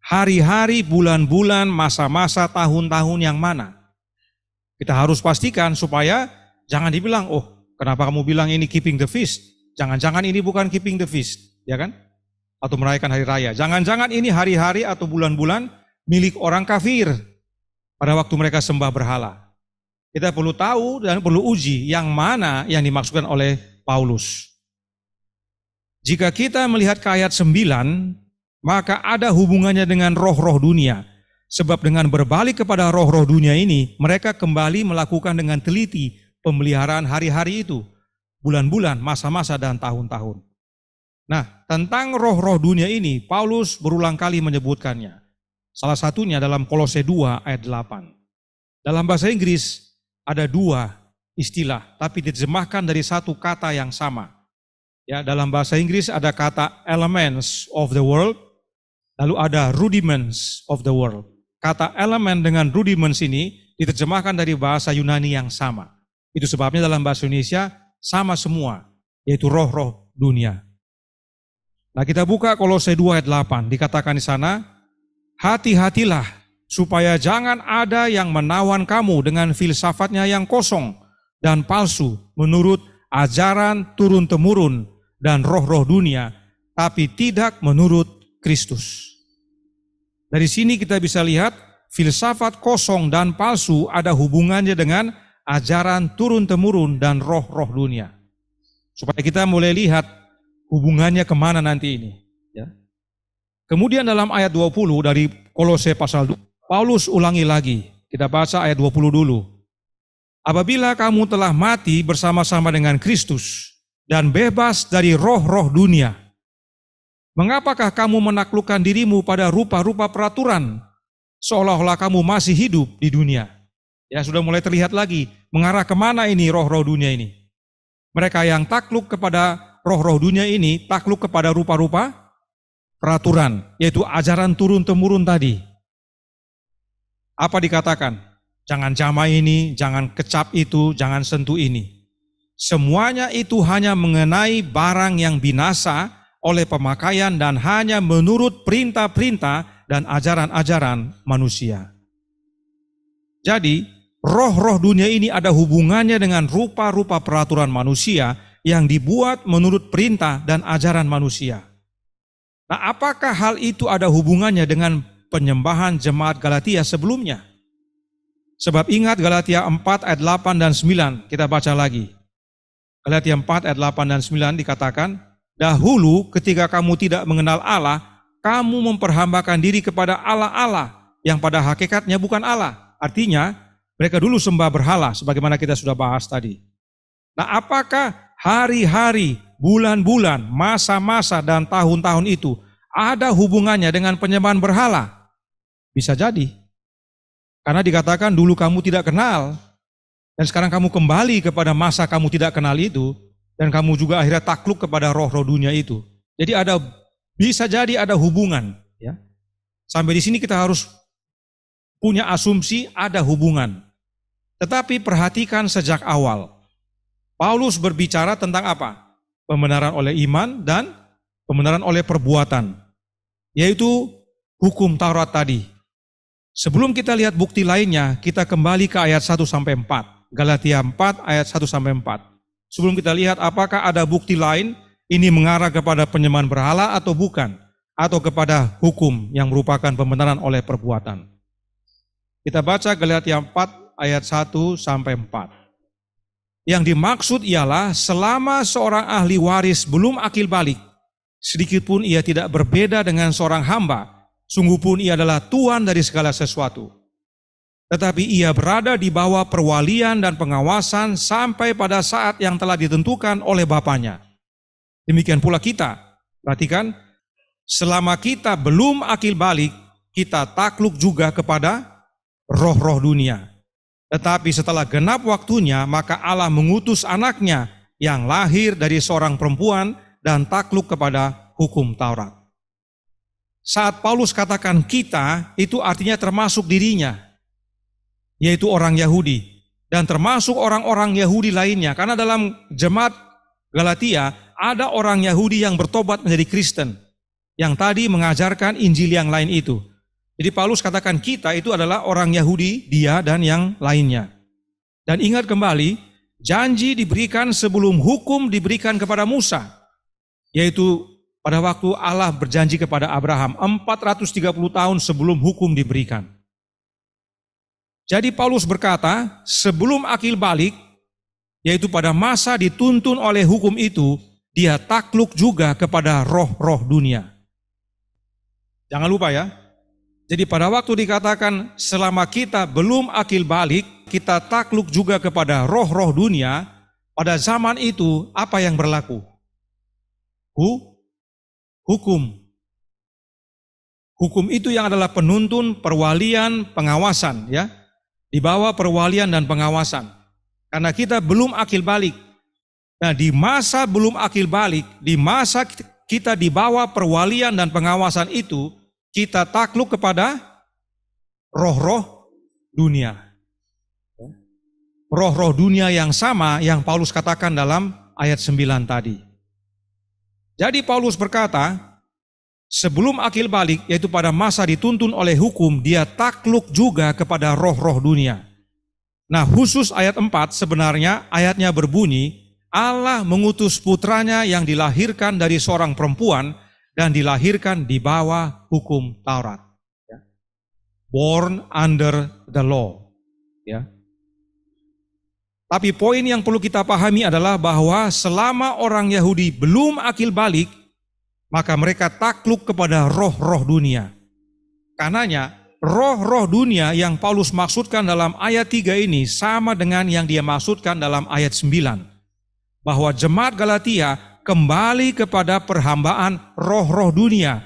Hari-hari, bulan-bulan, masa-masa, tahun-tahun yang mana? Kita harus pastikan supaya jangan dibilang, "Oh, kenapa kamu bilang ini keeping the feast?" Jangan-jangan ini bukan keeping the feast, ya kan? Atau merayakan hari raya. Jangan-jangan ini hari-hari atau bulan-bulan milik orang kafir pada waktu mereka sembah berhala. Kita perlu tahu dan perlu uji yang mana yang dimaksudkan oleh Paulus. Jika kita melihat ke ayat 9, maka ada hubungannya dengan roh-roh dunia. Sebab dengan berbalik kepada roh-roh dunia ini, mereka kembali melakukan dengan teliti pemeliharaan hari-hari itu, bulan-bulan, masa-masa, dan tahun-tahun. Nah, tentang roh-roh dunia ini, Paulus berulang kali menyebutkannya. Salah satunya dalam Kolose 2 ayat 8. Dalam bahasa Inggris ada dua istilah, tapi diterjemahkan dari satu kata yang sama. Ya, dalam bahasa Inggris ada kata elements of the world, lalu ada rudiments of the world. Kata elemen dengan rudiments ini diterjemahkan dari bahasa Yunani yang sama. Itu sebabnya dalam bahasa Indonesia sama semua, yaitu roh-roh dunia. Nah kita buka Kolose 2 ayat 8, dikatakan di sana, Hati-hatilah supaya jangan ada yang menawan kamu dengan filsafatnya yang kosong dan palsu menurut ajaran turun-temurun dan roh-roh dunia, tapi tidak menurut Kristus. Dari sini kita bisa lihat filsafat kosong dan palsu ada hubungannya dengan ajaran turun-temurun dan roh-roh dunia. Supaya kita mulai lihat hubungannya kemana nanti ini. Ya. Kemudian dalam ayat 20 dari Kolose pasal 2, Paulus ulangi lagi. Kita baca ayat 20 dulu. Apabila kamu telah mati bersama-sama dengan Kristus dan bebas dari roh-roh dunia, mengapakah kamu menaklukkan dirimu pada rupa-rupa peraturan seolah-olah kamu masih hidup di dunia? Ya sudah mulai terlihat lagi mengarah kemana ini roh-roh dunia ini. Mereka yang takluk kepada roh-roh dunia ini takluk kepada rupa-rupa peraturan, yaitu ajaran turun-temurun tadi. Apa dikatakan? Jangan jama ini, jangan kecap itu, jangan sentuh ini. Semuanya itu hanya mengenai barang yang binasa oleh pemakaian dan hanya menurut perintah-perintah dan ajaran-ajaran manusia. Jadi, roh-roh dunia ini ada hubungannya dengan rupa-rupa peraturan manusia yang dibuat menurut perintah dan ajaran manusia. Nah, apakah hal itu ada hubungannya dengan penyembahan jemaat Galatia sebelumnya? Sebab ingat Galatia 4 ayat 8 dan 9, kita baca lagi. Galatia 4 ayat 8 dan 9 dikatakan, Dahulu ketika kamu tidak mengenal Allah, kamu memperhambakan diri kepada Allah-Allah yang pada hakikatnya bukan Allah. Artinya, mereka dulu sembah berhala sebagaimana kita sudah bahas tadi. Nah, apakah hari-hari bulan-bulan, masa-masa, dan tahun-tahun itu ada hubungannya dengan penyembahan berhala? Bisa jadi. Karena dikatakan dulu kamu tidak kenal, dan sekarang kamu kembali kepada masa kamu tidak kenal itu, dan kamu juga akhirnya takluk kepada roh-roh dunia itu. Jadi ada bisa jadi ada hubungan. Ya. Sampai di sini kita harus punya asumsi ada hubungan. Tetapi perhatikan sejak awal. Paulus berbicara tentang apa? pembenaran oleh iman dan pembenaran oleh perbuatan, yaitu hukum Taurat tadi. Sebelum kita lihat bukti lainnya, kita kembali ke ayat 1 sampai 4. Galatia 4 ayat 1 sampai 4. Sebelum kita lihat apakah ada bukti lain ini mengarah kepada penyembahan berhala atau bukan atau kepada hukum yang merupakan pembenaran oleh perbuatan. Kita baca Galatia 4 ayat 1 sampai 4. Yang dimaksud ialah selama seorang ahli waris belum akil balik, sedikitpun ia tidak berbeda dengan seorang hamba, sungguh pun ia adalah tuan dari segala sesuatu. Tetapi ia berada di bawah perwalian dan pengawasan sampai pada saat yang telah ditentukan oleh bapaknya. Demikian pula kita. Perhatikan, selama kita belum akil balik, kita takluk juga kepada roh-roh dunia. Tetapi setelah genap waktunya, maka Allah mengutus anaknya yang lahir dari seorang perempuan dan takluk kepada hukum Taurat. Saat Paulus katakan kita, itu artinya termasuk dirinya, yaitu orang Yahudi, dan termasuk orang-orang Yahudi lainnya. Karena dalam jemaat Galatia, ada orang Yahudi yang bertobat menjadi Kristen, yang tadi mengajarkan Injil yang lain itu. Jadi Paulus katakan kita itu adalah orang Yahudi, dia dan yang lainnya. Dan ingat kembali, janji diberikan sebelum hukum diberikan kepada Musa. Yaitu pada waktu Allah berjanji kepada Abraham 430 tahun sebelum hukum diberikan. Jadi Paulus berkata, sebelum akil balik, yaitu pada masa dituntun oleh hukum itu, dia takluk juga kepada roh-roh dunia. Jangan lupa ya, jadi pada waktu dikatakan selama kita belum akil balik, kita takluk juga kepada roh-roh dunia, pada zaman itu apa yang berlaku? Hu? Hukum. Hukum itu yang adalah penuntun, perwalian, pengawasan ya. Di bawah perwalian dan pengawasan. Karena kita belum akil balik. Nah, di masa belum akil balik, di masa kita di bawah perwalian dan pengawasan itu, kita takluk kepada roh-roh dunia. Roh-roh dunia yang sama yang Paulus katakan dalam ayat 9 tadi. Jadi Paulus berkata, sebelum akil balik, yaitu pada masa dituntun oleh hukum, dia takluk juga kepada roh-roh dunia. Nah khusus ayat 4 sebenarnya ayatnya berbunyi, Allah mengutus putranya yang dilahirkan dari seorang perempuan dan dilahirkan di bawah hukum Taurat. Ya. Born under the law. Ya. Tapi poin yang perlu kita pahami adalah bahwa selama orang Yahudi belum akil balik, maka mereka takluk kepada roh-roh dunia. Karenanya roh-roh dunia yang Paulus maksudkan dalam ayat 3 ini sama dengan yang dia maksudkan dalam ayat 9. Bahwa jemaat Galatia kembali kepada perhambaan roh-roh dunia,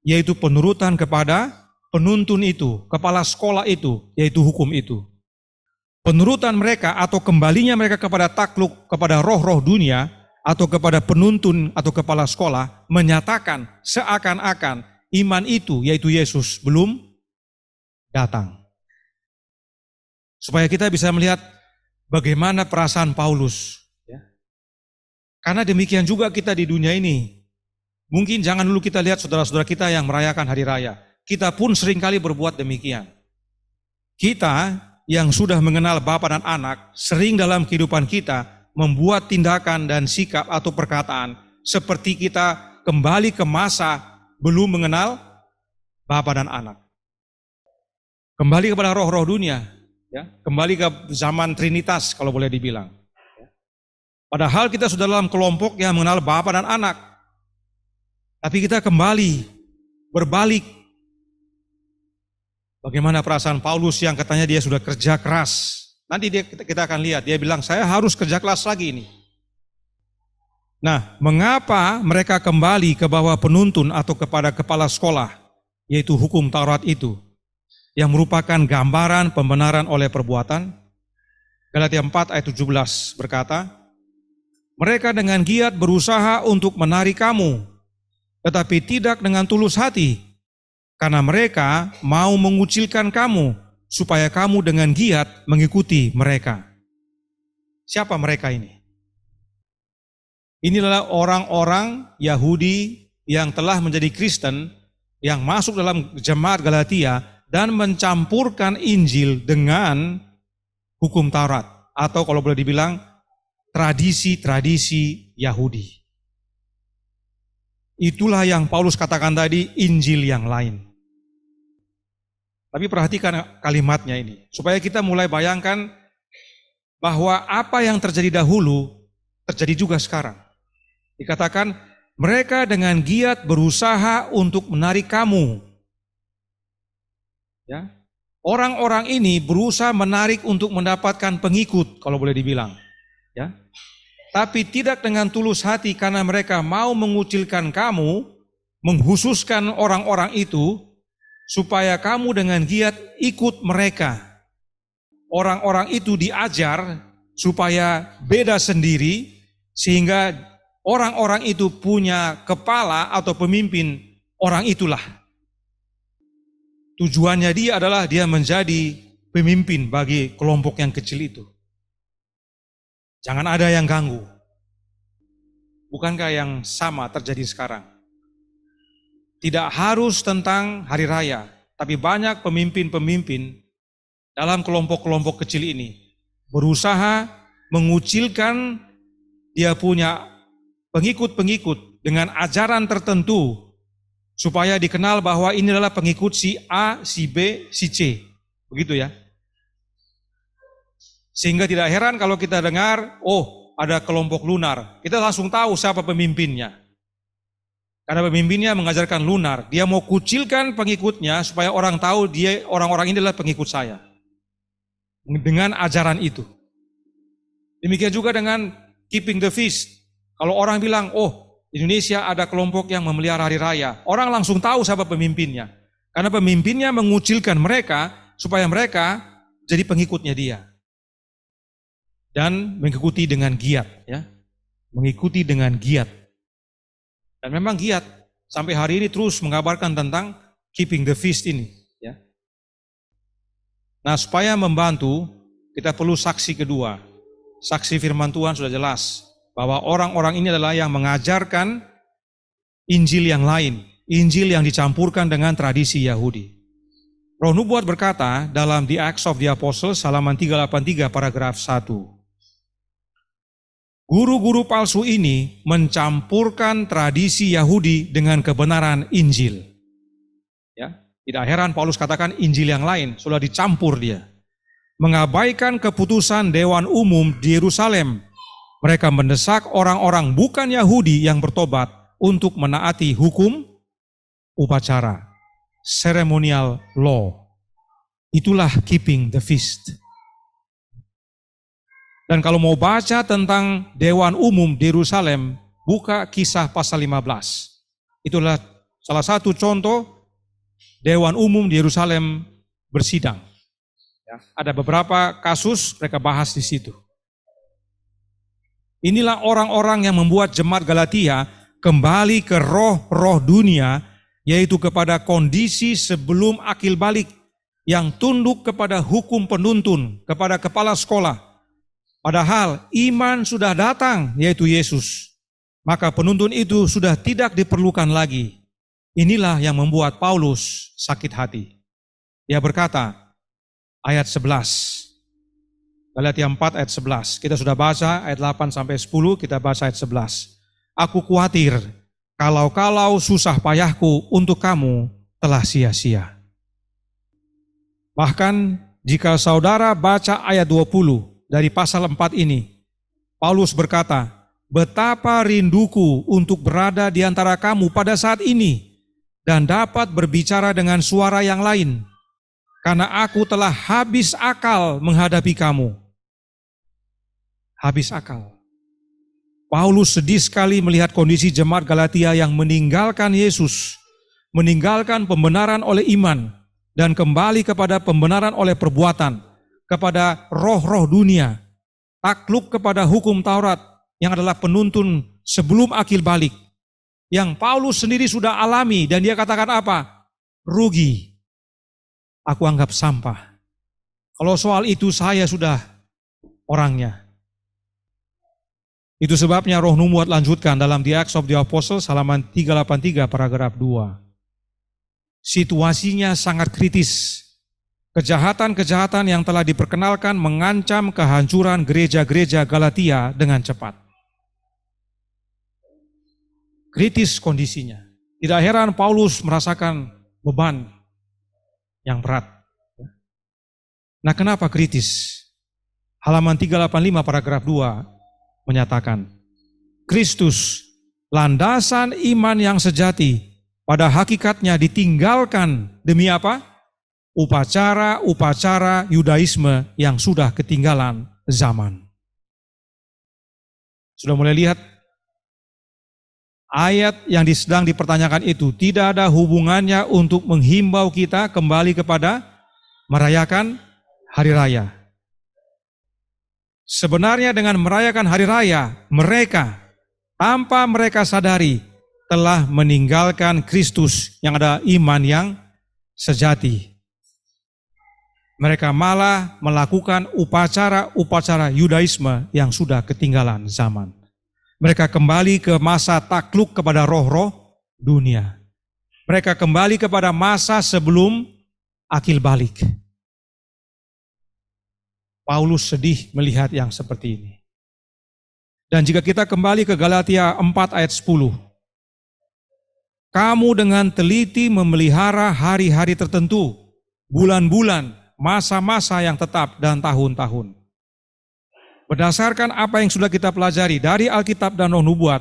yaitu penurutan kepada penuntun itu, kepala sekolah itu, yaitu hukum itu. Penurutan mereka atau kembalinya mereka kepada takluk, kepada roh-roh dunia, atau kepada penuntun atau kepala sekolah, menyatakan seakan-akan iman itu, yaitu Yesus, belum datang. Supaya kita bisa melihat bagaimana perasaan Paulus karena demikian juga kita di dunia ini. Mungkin jangan dulu kita lihat saudara-saudara kita yang merayakan hari raya. Kita pun seringkali berbuat demikian. Kita yang sudah mengenal Bapa dan anak sering dalam kehidupan kita membuat tindakan dan sikap atau perkataan seperti kita kembali ke masa belum mengenal Bapa dan anak. Kembali kepada roh-roh dunia, ya, kembali ke zaman Trinitas kalau boleh dibilang. Padahal kita sudah dalam kelompok yang mengenal bapak dan anak. Tapi kita kembali berbalik. Bagaimana perasaan Paulus yang katanya dia sudah kerja keras. Nanti dia, kita akan lihat, dia bilang saya harus kerja keras lagi ini. Nah, mengapa mereka kembali ke bawah penuntun atau kepada kepala sekolah, yaitu hukum Taurat itu, yang merupakan gambaran pembenaran oleh perbuatan? Galatia 4 ayat 17 berkata, mereka dengan giat berusaha untuk menarik kamu, tetapi tidak dengan tulus hati, karena mereka mau mengucilkan kamu supaya kamu dengan giat mengikuti mereka. Siapa mereka ini? Inilah orang-orang Yahudi yang telah menjadi Kristen, yang masuk dalam jemaat Galatia dan mencampurkan Injil dengan hukum Taurat atau kalau boleh dibilang tradisi-tradisi Yahudi. Itulah yang Paulus katakan tadi, Injil yang lain. Tapi perhatikan kalimatnya ini, supaya kita mulai bayangkan bahwa apa yang terjadi dahulu terjadi juga sekarang. Dikatakan mereka dengan giat berusaha untuk menarik kamu. Ya. Orang-orang ini berusaha menarik untuk mendapatkan pengikut kalau boleh dibilang ya. Tapi tidak dengan tulus hati karena mereka mau mengucilkan kamu, menghususkan orang-orang itu supaya kamu dengan giat ikut mereka. Orang-orang itu diajar supaya beda sendiri sehingga orang-orang itu punya kepala atau pemimpin orang itulah. Tujuannya dia adalah dia menjadi pemimpin bagi kelompok yang kecil itu. Jangan ada yang ganggu. Bukankah yang sama terjadi sekarang? Tidak harus tentang hari raya, tapi banyak pemimpin-pemimpin dalam kelompok-kelompok kecil ini berusaha mengucilkan dia punya pengikut-pengikut dengan ajaran tertentu supaya dikenal bahwa ini adalah pengikut si A, si B, si C. Begitu ya. Sehingga tidak heran kalau kita dengar, oh ada kelompok lunar. Kita langsung tahu siapa pemimpinnya. Karena pemimpinnya mengajarkan lunar, dia mau kucilkan pengikutnya supaya orang tahu dia orang-orang ini adalah pengikut saya. Dengan ajaran itu. Demikian juga dengan keeping the feast. Kalau orang bilang, oh Indonesia ada kelompok yang memelihara hari raya. Orang langsung tahu siapa pemimpinnya. Karena pemimpinnya mengucilkan mereka supaya mereka jadi pengikutnya dia dan mengikuti dengan giat ya mengikuti dengan giat dan memang giat sampai hari ini terus mengabarkan tentang keeping the feast ini ya nah supaya membantu kita perlu saksi kedua saksi firman Tuhan sudah jelas bahwa orang-orang ini adalah yang mengajarkan Injil yang lain Injil yang dicampurkan dengan tradisi Yahudi Roh Nubuat berkata dalam The Acts of the Apostles halaman 383 paragraf 1. Guru-guru palsu ini mencampurkan tradisi Yahudi dengan kebenaran Injil. Ya, tidak heran Paulus katakan Injil yang lain sudah dicampur dia. Mengabaikan keputusan dewan umum di Yerusalem, mereka mendesak orang-orang bukan Yahudi yang bertobat untuk menaati hukum upacara, ceremonial law. Itulah keeping the feast. Dan kalau mau baca tentang Dewan Umum di Yerusalem, buka kisah pasal 15. Itulah salah satu contoh Dewan Umum di Yerusalem bersidang. Ya, ada beberapa kasus mereka bahas di situ. Inilah orang-orang yang membuat jemaat Galatia kembali ke roh-roh dunia, yaitu kepada kondisi sebelum akil balik yang tunduk kepada hukum penuntun, kepada kepala sekolah, Padahal iman sudah datang, yaitu Yesus. Maka penuntun itu sudah tidak diperlukan lagi. Inilah yang membuat Paulus sakit hati. ia berkata, ayat 11. Galatia 4 ayat 11. Kita sudah baca ayat 8 sampai 10, kita baca ayat 11. Aku khawatir kalau-kalau susah payahku untuk kamu telah sia-sia. Bahkan jika saudara baca ayat 20, dari pasal 4 ini. Paulus berkata, "Betapa rinduku untuk berada di antara kamu pada saat ini dan dapat berbicara dengan suara yang lain, karena aku telah habis akal menghadapi kamu." Habis akal. Paulus sedih sekali melihat kondisi jemaat Galatia yang meninggalkan Yesus, meninggalkan pembenaran oleh iman, dan kembali kepada pembenaran oleh perbuatan kepada roh-roh dunia, takluk kepada hukum Taurat yang adalah penuntun sebelum akil balik. Yang Paulus sendiri sudah alami dan dia katakan apa? Rugi. Aku anggap sampah. Kalau soal itu saya sudah orangnya. Itu sebabnya roh numuat lanjutkan dalam The Acts of the Apostles halaman 383 paragraf 2. Situasinya sangat kritis kejahatan-kejahatan yang telah diperkenalkan mengancam kehancuran gereja-gereja Galatia dengan cepat. Kritis kondisinya. Tidak heran Paulus merasakan beban yang berat. Nah kenapa kritis? Halaman 385 paragraf 2 menyatakan, Kristus, landasan iman yang sejati, pada hakikatnya ditinggalkan demi apa? upacara-upacara Yudaisme yang sudah ketinggalan zaman. Sudah mulai lihat ayat yang sedang dipertanyakan itu tidak ada hubungannya untuk menghimbau kita kembali kepada merayakan hari raya. Sebenarnya dengan merayakan hari raya, mereka tanpa mereka sadari telah meninggalkan Kristus yang ada iman yang sejati. Mereka malah melakukan upacara-upacara Yudaisme yang sudah ketinggalan zaman. Mereka kembali ke masa takluk kepada roh-roh dunia. Mereka kembali kepada masa sebelum akil balik. Paulus sedih melihat yang seperti ini. Dan jika kita kembali ke Galatia 4 ayat 10. Kamu dengan teliti memelihara hari-hari tertentu, bulan-bulan, masa-masa yang tetap dan tahun-tahun. Berdasarkan apa yang sudah kita pelajari dari Alkitab dan Roh Nubuat,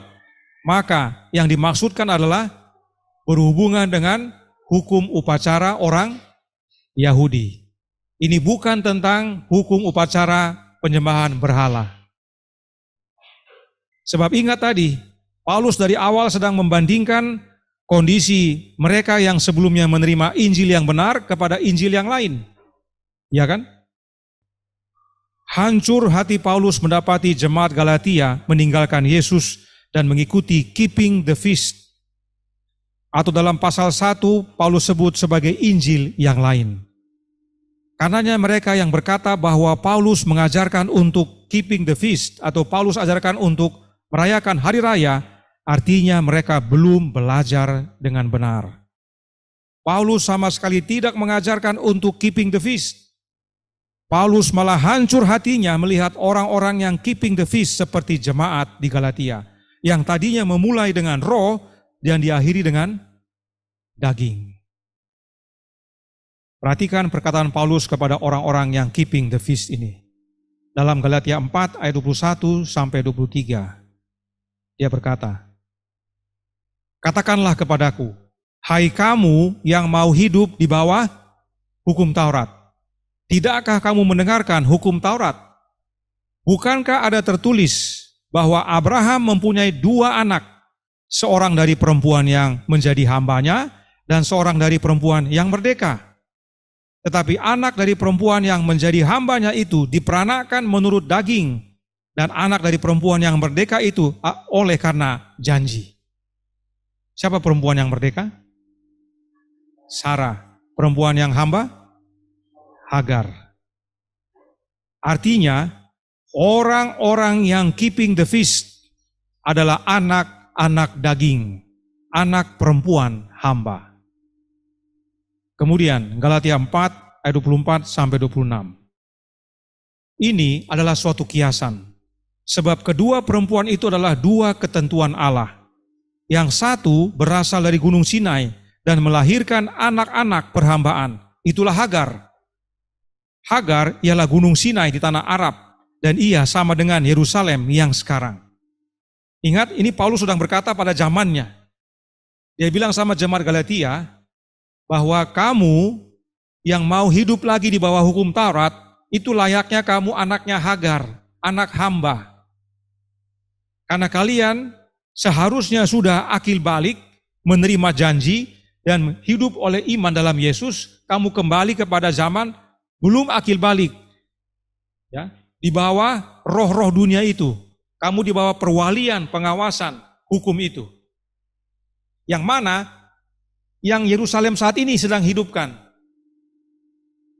maka yang dimaksudkan adalah berhubungan dengan hukum upacara orang Yahudi. Ini bukan tentang hukum upacara penyembahan berhala. Sebab ingat tadi, Paulus dari awal sedang membandingkan kondisi mereka yang sebelumnya menerima Injil yang benar kepada Injil yang lain. Ya kan? Hancur hati Paulus mendapati jemaat Galatia meninggalkan Yesus dan mengikuti keeping the feast. Atau dalam pasal 1 Paulus sebut sebagai Injil yang lain. Karenanya mereka yang berkata bahwa Paulus mengajarkan untuk keeping the feast atau Paulus ajarkan untuk merayakan hari raya, artinya mereka belum belajar dengan benar. Paulus sama sekali tidak mengajarkan untuk keeping the feast. Paulus malah hancur hatinya melihat orang-orang yang keeping the feast seperti jemaat di Galatia. Yang tadinya memulai dengan roh dan diakhiri dengan daging. Perhatikan perkataan Paulus kepada orang-orang yang keeping the feast ini. Dalam Galatia 4 ayat 21 sampai 23. Dia berkata, Katakanlah kepadaku, hai kamu yang mau hidup di bawah hukum Taurat, Tidakkah kamu mendengarkan hukum Taurat? Bukankah ada tertulis bahwa Abraham mempunyai dua anak, seorang dari perempuan yang menjadi hambanya dan seorang dari perempuan yang merdeka? Tetapi anak dari perempuan yang menjadi hambanya itu diperanakan menurut daging, dan anak dari perempuan yang merdeka itu oleh karena janji. Siapa perempuan yang merdeka? Sarah. Perempuan yang hamba? Agar, Artinya, orang-orang yang keeping the feast adalah anak-anak daging, anak perempuan hamba. Kemudian Galatia 4 ayat 24 sampai 26. Ini adalah suatu kiasan. Sebab kedua perempuan itu adalah dua ketentuan Allah. Yang satu berasal dari Gunung Sinai dan melahirkan anak-anak perhambaan. Itulah Hagar. Hagar ialah gunung Sinai di tanah Arab dan ia sama dengan Yerusalem yang sekarang. Ingat ini Paulus sedang berkata pada zamannya. Dia bilang sama jemaat Galatia bahwa kamu yang mau hidup lagi di bawah hukum Taurat itu layaknya kamu anaknya Hagar, anak hamba. Karena kalian seharusnya sudah akil balik menerima janji dan hidup oleh iman dalam Yesus, kamu kembali kepada zaman belum akil balik. Ya, di bawah roh-roh dunia itu. Kamu di bawah perwalian, pengawasan, hukum itu. Yang mana yang Yerusalem saat ini sedang hidupkan.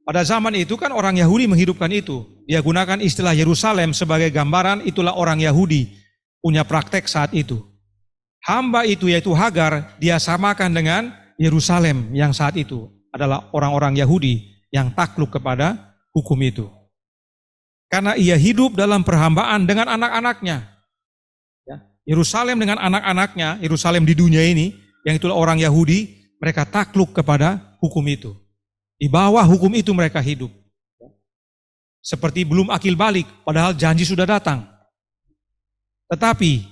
Pada zaman itu kan orang Yahudi menghidupkan itu. Dia gunakan istilah Yerusalem sebagai gambaran itulah orang Yahudi punya praktek saat itu. Hamba itu yaitu Hagar dia samakan dengan Yerusalem yang saat itu adalah orang-orang Yahudi yang takluk kepada hukum itu. Karena ia hidup dalam perhambaan dengan anak-anaknya. Ya, Yerusalem dengan anak-anaknya, Yerusalem di dunia ini, yang itulah orang Yahudi, mereka takluk kepada hukum itu. Di bawah hukum itu mereka hidup. Ya. Seperti belum akil balik, padahal janji sudah datang. Tetapi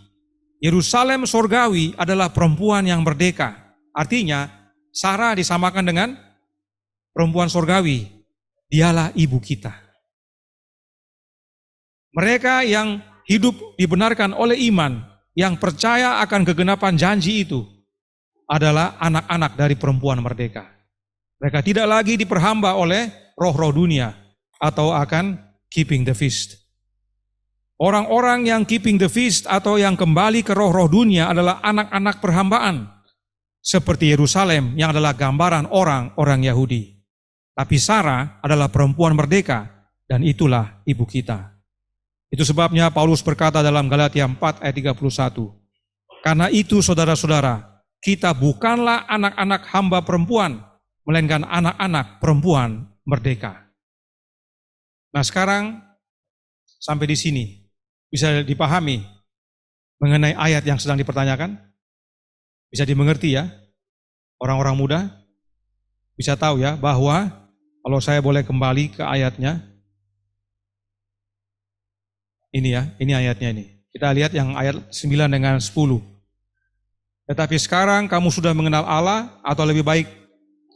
Yerusalem sorgawi adalah perempuan yang merdeka. Artinya, Sarah disamakan dengan perempuan sorgawi, dialah ibu kita. Mereka yang hidup dibenarkan oleh iman, yang percaya akan kegenapan janji itu, adalah anak-anak dari perempuan merdeka. Mereka tidak lagi diperhamba oleh roh-roh dunia atau akan keeping the feast. Orang-orang yang keeping the feast atau yang kembali ke roh-roh dunia adalah anak-anak perhambaan. Seperti Yerusalem yang adalah gambaran orang-orang Yahudi. Tapi Sarah adalah perempuan merdeka dan itulah ibu kita. Itu sebabnya Paulus berkata dalam Galatia 4 ayat 31. Karena itu saudara-saudara, kita bukanlah anak-anak hamba perempuan, melainkan anak-anak perempuan merdeka. Nah sekarang sampai di sini bisa dipahami mengenai ayat yang sedang dipertanyakan? Bisa dimengerti ya orang-orang muda? Bisa tahu ya bahwa kalau saya boleh kembali ke ayatnya. Ini ya, ini ayatnya ini. Kita lihat yang ayat 9 dengan 10. Tetapi sekarang kamu sudah mengenal Allah atau lebih baik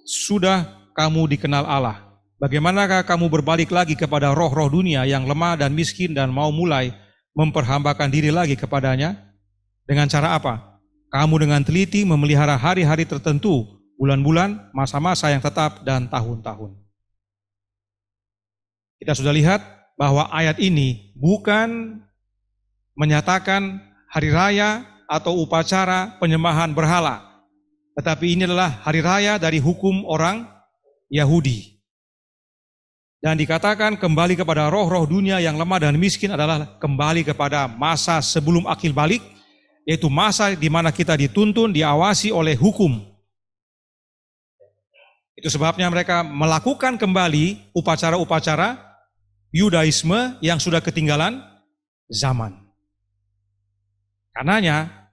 sudah kamu dikenal Allah. Bagaimanakah kamu berbalik lagi kepada roh-roh dunia yang lemah dan miskin dan mau mulai memperhambakan diri lagi kepadanya? Dengan cara apa? Kamu dengan teliti memelihara hari-hari tertentu, bulan-bulan, masa-masa yang tetap dan tahun-tahun. Kita sudah lihat bahwa ayat ini bukan menyatakan hari raya atau upacara penyembahan berhala, tetapi ini adalah hari raya dari hukum orang Yahudi. Dan dikatakan kembali kepada roh-roh dunia yang lemah dan miskin adalah kembali kepada masa sebelum akil balik, yaitu masa di mana kita dituntun, diawasi oleh hukum itu sebabnya mereka melakukan kembali upacara-upacara Yudaisme yang sudah ketinggalan zaman. Karenanya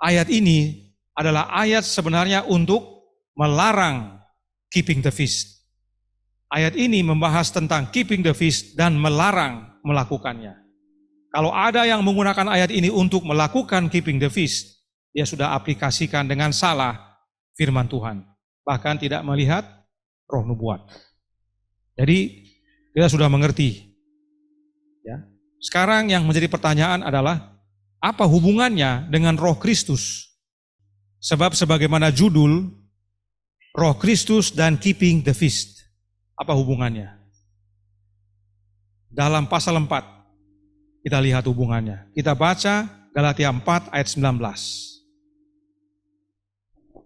ayat ini adalah ayat sebenarnya untuk melarang keeping the feast. Ayat ini membahas tentang keeping the feast dan melarang melakukannya. Kalau ada yang menggunakan ayat ini untuk melakukan keeping the feast, dia sudah aplikasikan dengan salah firman Tuhan bahkan tidak melihat roh nubuat. Jadi kita sudah mengerti. Ya. Sekarang yang menjadi pertanyaan adalah apa hubungannya dengan roh Kristus? Sebab sebagaimana judul roh Kristus dan keeping the feast. Apa hubungannya? Dalam pasal 4 kita lihat hubungannya. Kita baca Galatia 4 ayat 19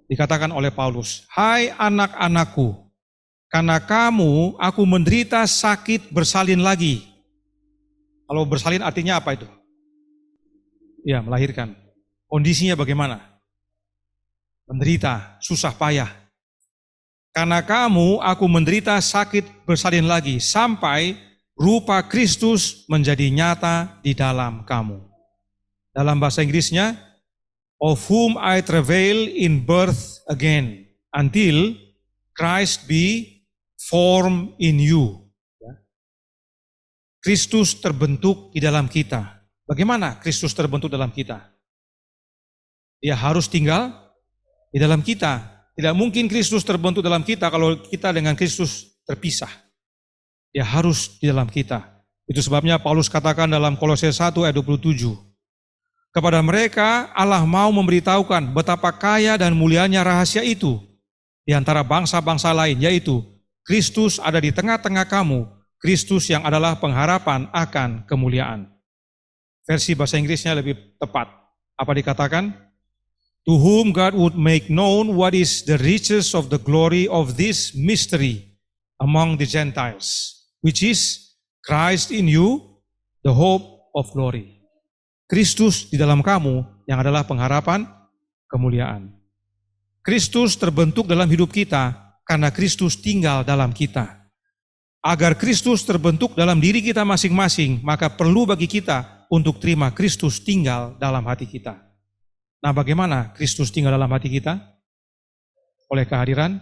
dikatakan oleh Paulus, "Hai anak-anakku, karena kamu aku menderita sakit bersalin lagi." Kalau bersalin artinya apa itu? Ya, melahirkan. Kondisinya bagaimana? Menderita, susah payah. Karena kamu aku menderita sakit bersalin lagi sampai rupa Kristus menjadi nyata di dalam kamu. Dalam bahasa Inggrisnya of whom I travail in birth again until Christ be formed in you. Ya. Kristus terbentuk di dalam kita. Bagaimana Kristus terbentuk dalam kita? Dia harus tinggal di dalam kita. Tidak mungkin Kristus terbentuk dalam kita kalau kita dengan Kristus terpisah. Dia harus di dalam kita. Itu sebabnya Paulus katakan dalam Kolose 1 ayat 27. Kepada mereka Allah mau memberitahukan betapa kaya dan mulianya rahasia itu di antara bangsa-bangsa lain yaitu Kristus ada di tengah-tengah kamu, Kristus yang adalah pengharapan akan kemuliaan. Versi bahasa Inggrisnya lebih tepat. Apa dikatakan? To whom God would make known what is the riches of the glory of this mystery among the Gentiles, which is Christ in you, the hope of glory. Kristus di dalam kamu yang adalah pengharapan kemuliaan. Kristus terbentuk dalam hidup kita karena Kristus tinggal dalam kita. Agar Kristus terbentuk dalam diri kita masing-masing, maka perlu bagi kita untuk terima Kristus tinggal dalam hati kita. Nah, bagaimana Kristus tinggal dalam hati kita? Oleh kehadiran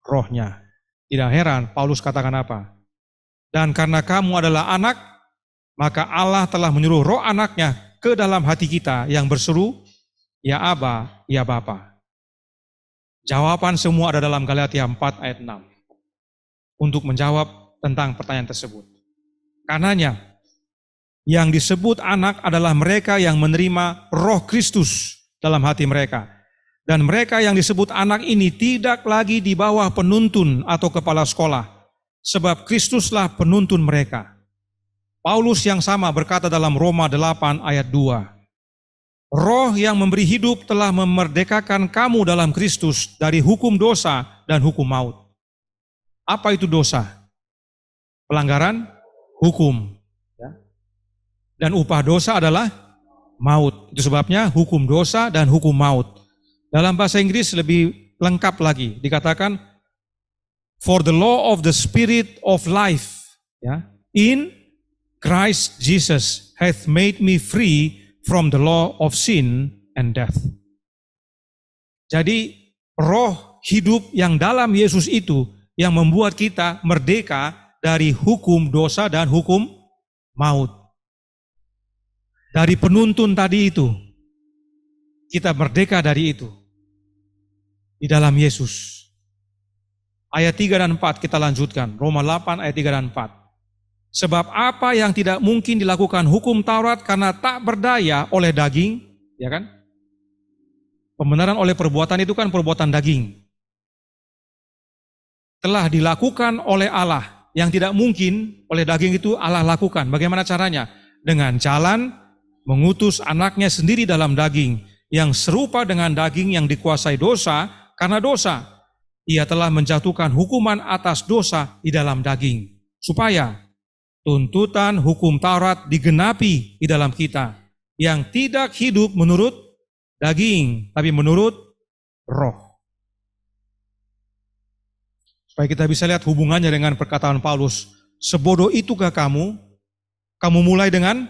rohnya. Tidak heran Paulus katakan apa? Dan karena kamu adalah anak, maka Allah telah menyuruh roh anaknya ke dalam hati kita yang berseru, Ya Aba, Ya Bapa. Jawaban semua ada dalam Galatia 4 ayat 6. Untuk menjawab tentang pertanyaan tersebut. Karenanya, yang disebut anak adalah mereka yang menerima roh Kristus dalam hati mereka. Dan mereka yang disebut anak ini tidak lagi di bawah penuntun atau kepala sekolah. Sebab Kristuslah penuntun mereka Paulus yang sama berkata dalam Roma 8 ayat 2. Roh yang memberi hidup telah memerdekakan kamu dalam Kristus dari hukum dosa dan hukum maut. Apa itu dosa? Pelanggaran hukum. Ya. Dan upah dosa adalah maut. Itu sebabnya hukum dosa dan hukum maut. Dalam bahasa Inggris lebih lengkap lagi dikatakan for the law of the spirit of life ya. in Christ Jesus hath made me free from the law of sin and death. Jadi roh hidup yang dalam Yesus itu yang membuat kita merdeka dari hukum dosa dan hukum maut. Dari penuntun tadi itu, kita merdeka dari itu. Di dalam Yesus. Ayat 3 dan 4 kita lanjutkan. Roma 8 ayat 3 dan 4. Sebab apa yang tidak mungkin dilakukan hukum Taurat karena tak berdaya oleh daging, ya kan? Pembenaran oleh perbuatan itu kan perbuatan daging. Telah dilakukan oleh Allah. Yang tidak mungkin oleh daging itu Allah lakukan. Bagaimana caranya? Dengan jalan mengutus anaknya sendiri dalam daging yang serupa dengan daging yang dikuasai dosa karena dosa. Ia telah menjatuhkan hukuman atas dosa di dalam daging supaya tuntutan hukum Taurat digenapi di dalam kita yang tidak hidup menurut daging tapi menurut roh. Supaya kita bisa lihat hubungannya dengan perkataan Paulus, sebodoh itukah kamu? Kamu mulai dengan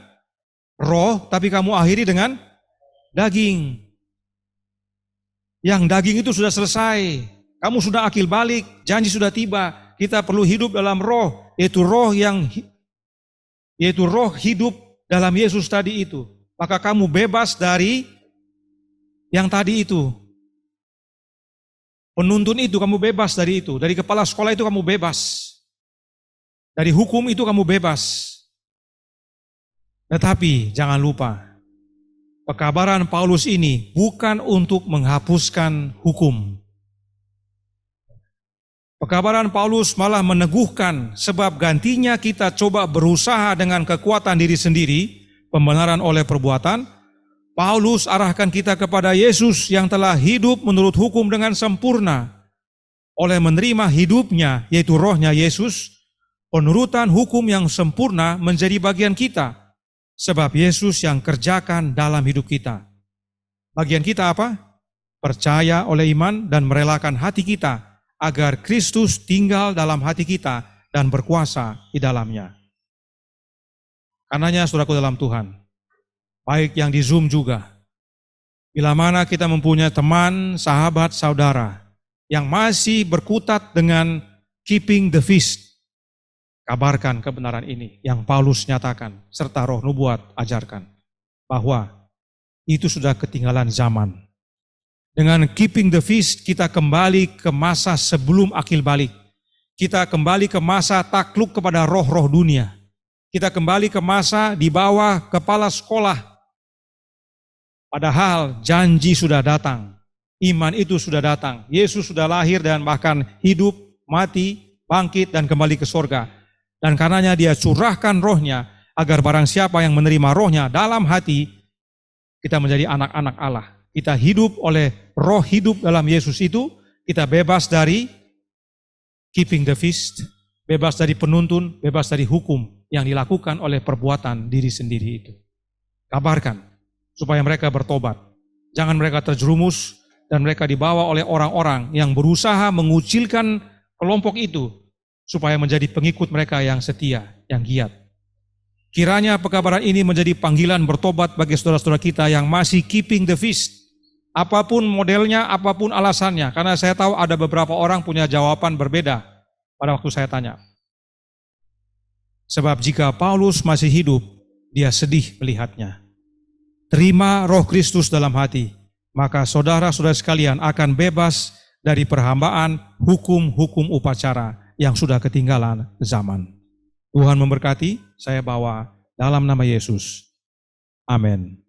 roh tapi kamu akhiri dengan daging. Yang daging itu sudah selesai. Kamu sudah akil balik, janji sudah tiba. Kita perlu hidup dalam roh, yaitu roh yang yaitu roh hidup dalam Yesus tadi itu, maka kamu bebas dari yang tadi itu. Penuntun itu kamu bebas dari itu, dari kepala sekolah itu kamu bebas. Dari hukum itu kamu bebas. Tetapi jangan lupa, pekabaran Paulus ini bukan untuk menghapuskan hukum. Pekabaran Paulus malah meneguhkan sebab gantinya kita coba berusaha dengan kekuatan diri sendiri, pembenaran oleh perbuatan. Paulus arahkan kita kepada Yesus yang telah hidup menurut hukum dengan sempurna. Oleh menerima hidupnya, yaitu rohnya Yesus, penurutan hukum yang sempurna menjadi bagian kita. Sebab Yesus yang kerjakan dalam hidup kita. Bagian kita apa? Percaya oleh iman dan merelakan hati kita agar Kristus tinggal dalam hati kita dan berkuasa di dalamnya. Karenanya saudaraku dalam Tuhan, baik yang di Zoom juga, bila mana kita mempunyai teman, sahabat, saudara yang masih berkutat dengan keeping the feast, kabarkan kebenaran ini yang Paulus nyatakan serta roh nubuat ajarkan bahwa itu sudah ketinggalan zaman. Dengan keeping the feast, kita kembali ke masa sebelum akil balik. Kita kembali ke masa takluk kepada roh-roh dunia. Kita kembali ke masa di bawah kepala sekolah. Padahal janji sudah datang. Iman itu sudah datang. Yesus sudah lahir dan bahkan hidup, mati, bangkit, dan kembali ke sorga. Dan karenanya dia curahkan rohnya agar barang siapa yang menerima rohnya dalam hati, kita menjadi anak-anak Allah kita hidup oleh roh hidup dalam Yesus itu, kita bebas dari keeping the feast, bebas dari penuntun, bebas dari hukum yang dilakukan oleh perbuatan diri sendiri itu. Kabarkan supaya mereka bertobat. Jangan mereka terjerumus dan mereka dibawa oleh orang-orang yang berusaha mengucilkan kelompok itu supaya menjadi pengikut mereka yang setia, yang giat. Kiranya pekabaran ini menjadi panggilan bertobat bagi saudara-saudara kita yang masih keeping the feast, apapun modelnya, apapun alasannya. Karena saya tahu ada beberapa orang punya jawaban berbeda pada waktu saya tanya. Sebab jika Paulus masih hidup, dia sedih melihatnya. Terima roh Kristus dalam hati, maka saudara-saudara sekalian akan bebas dari perhambaan hukum-hukum upacara yang sudah ketinggalan zaman. Tuhan memberkati, saya bawa dalam nama Yesus. Amin.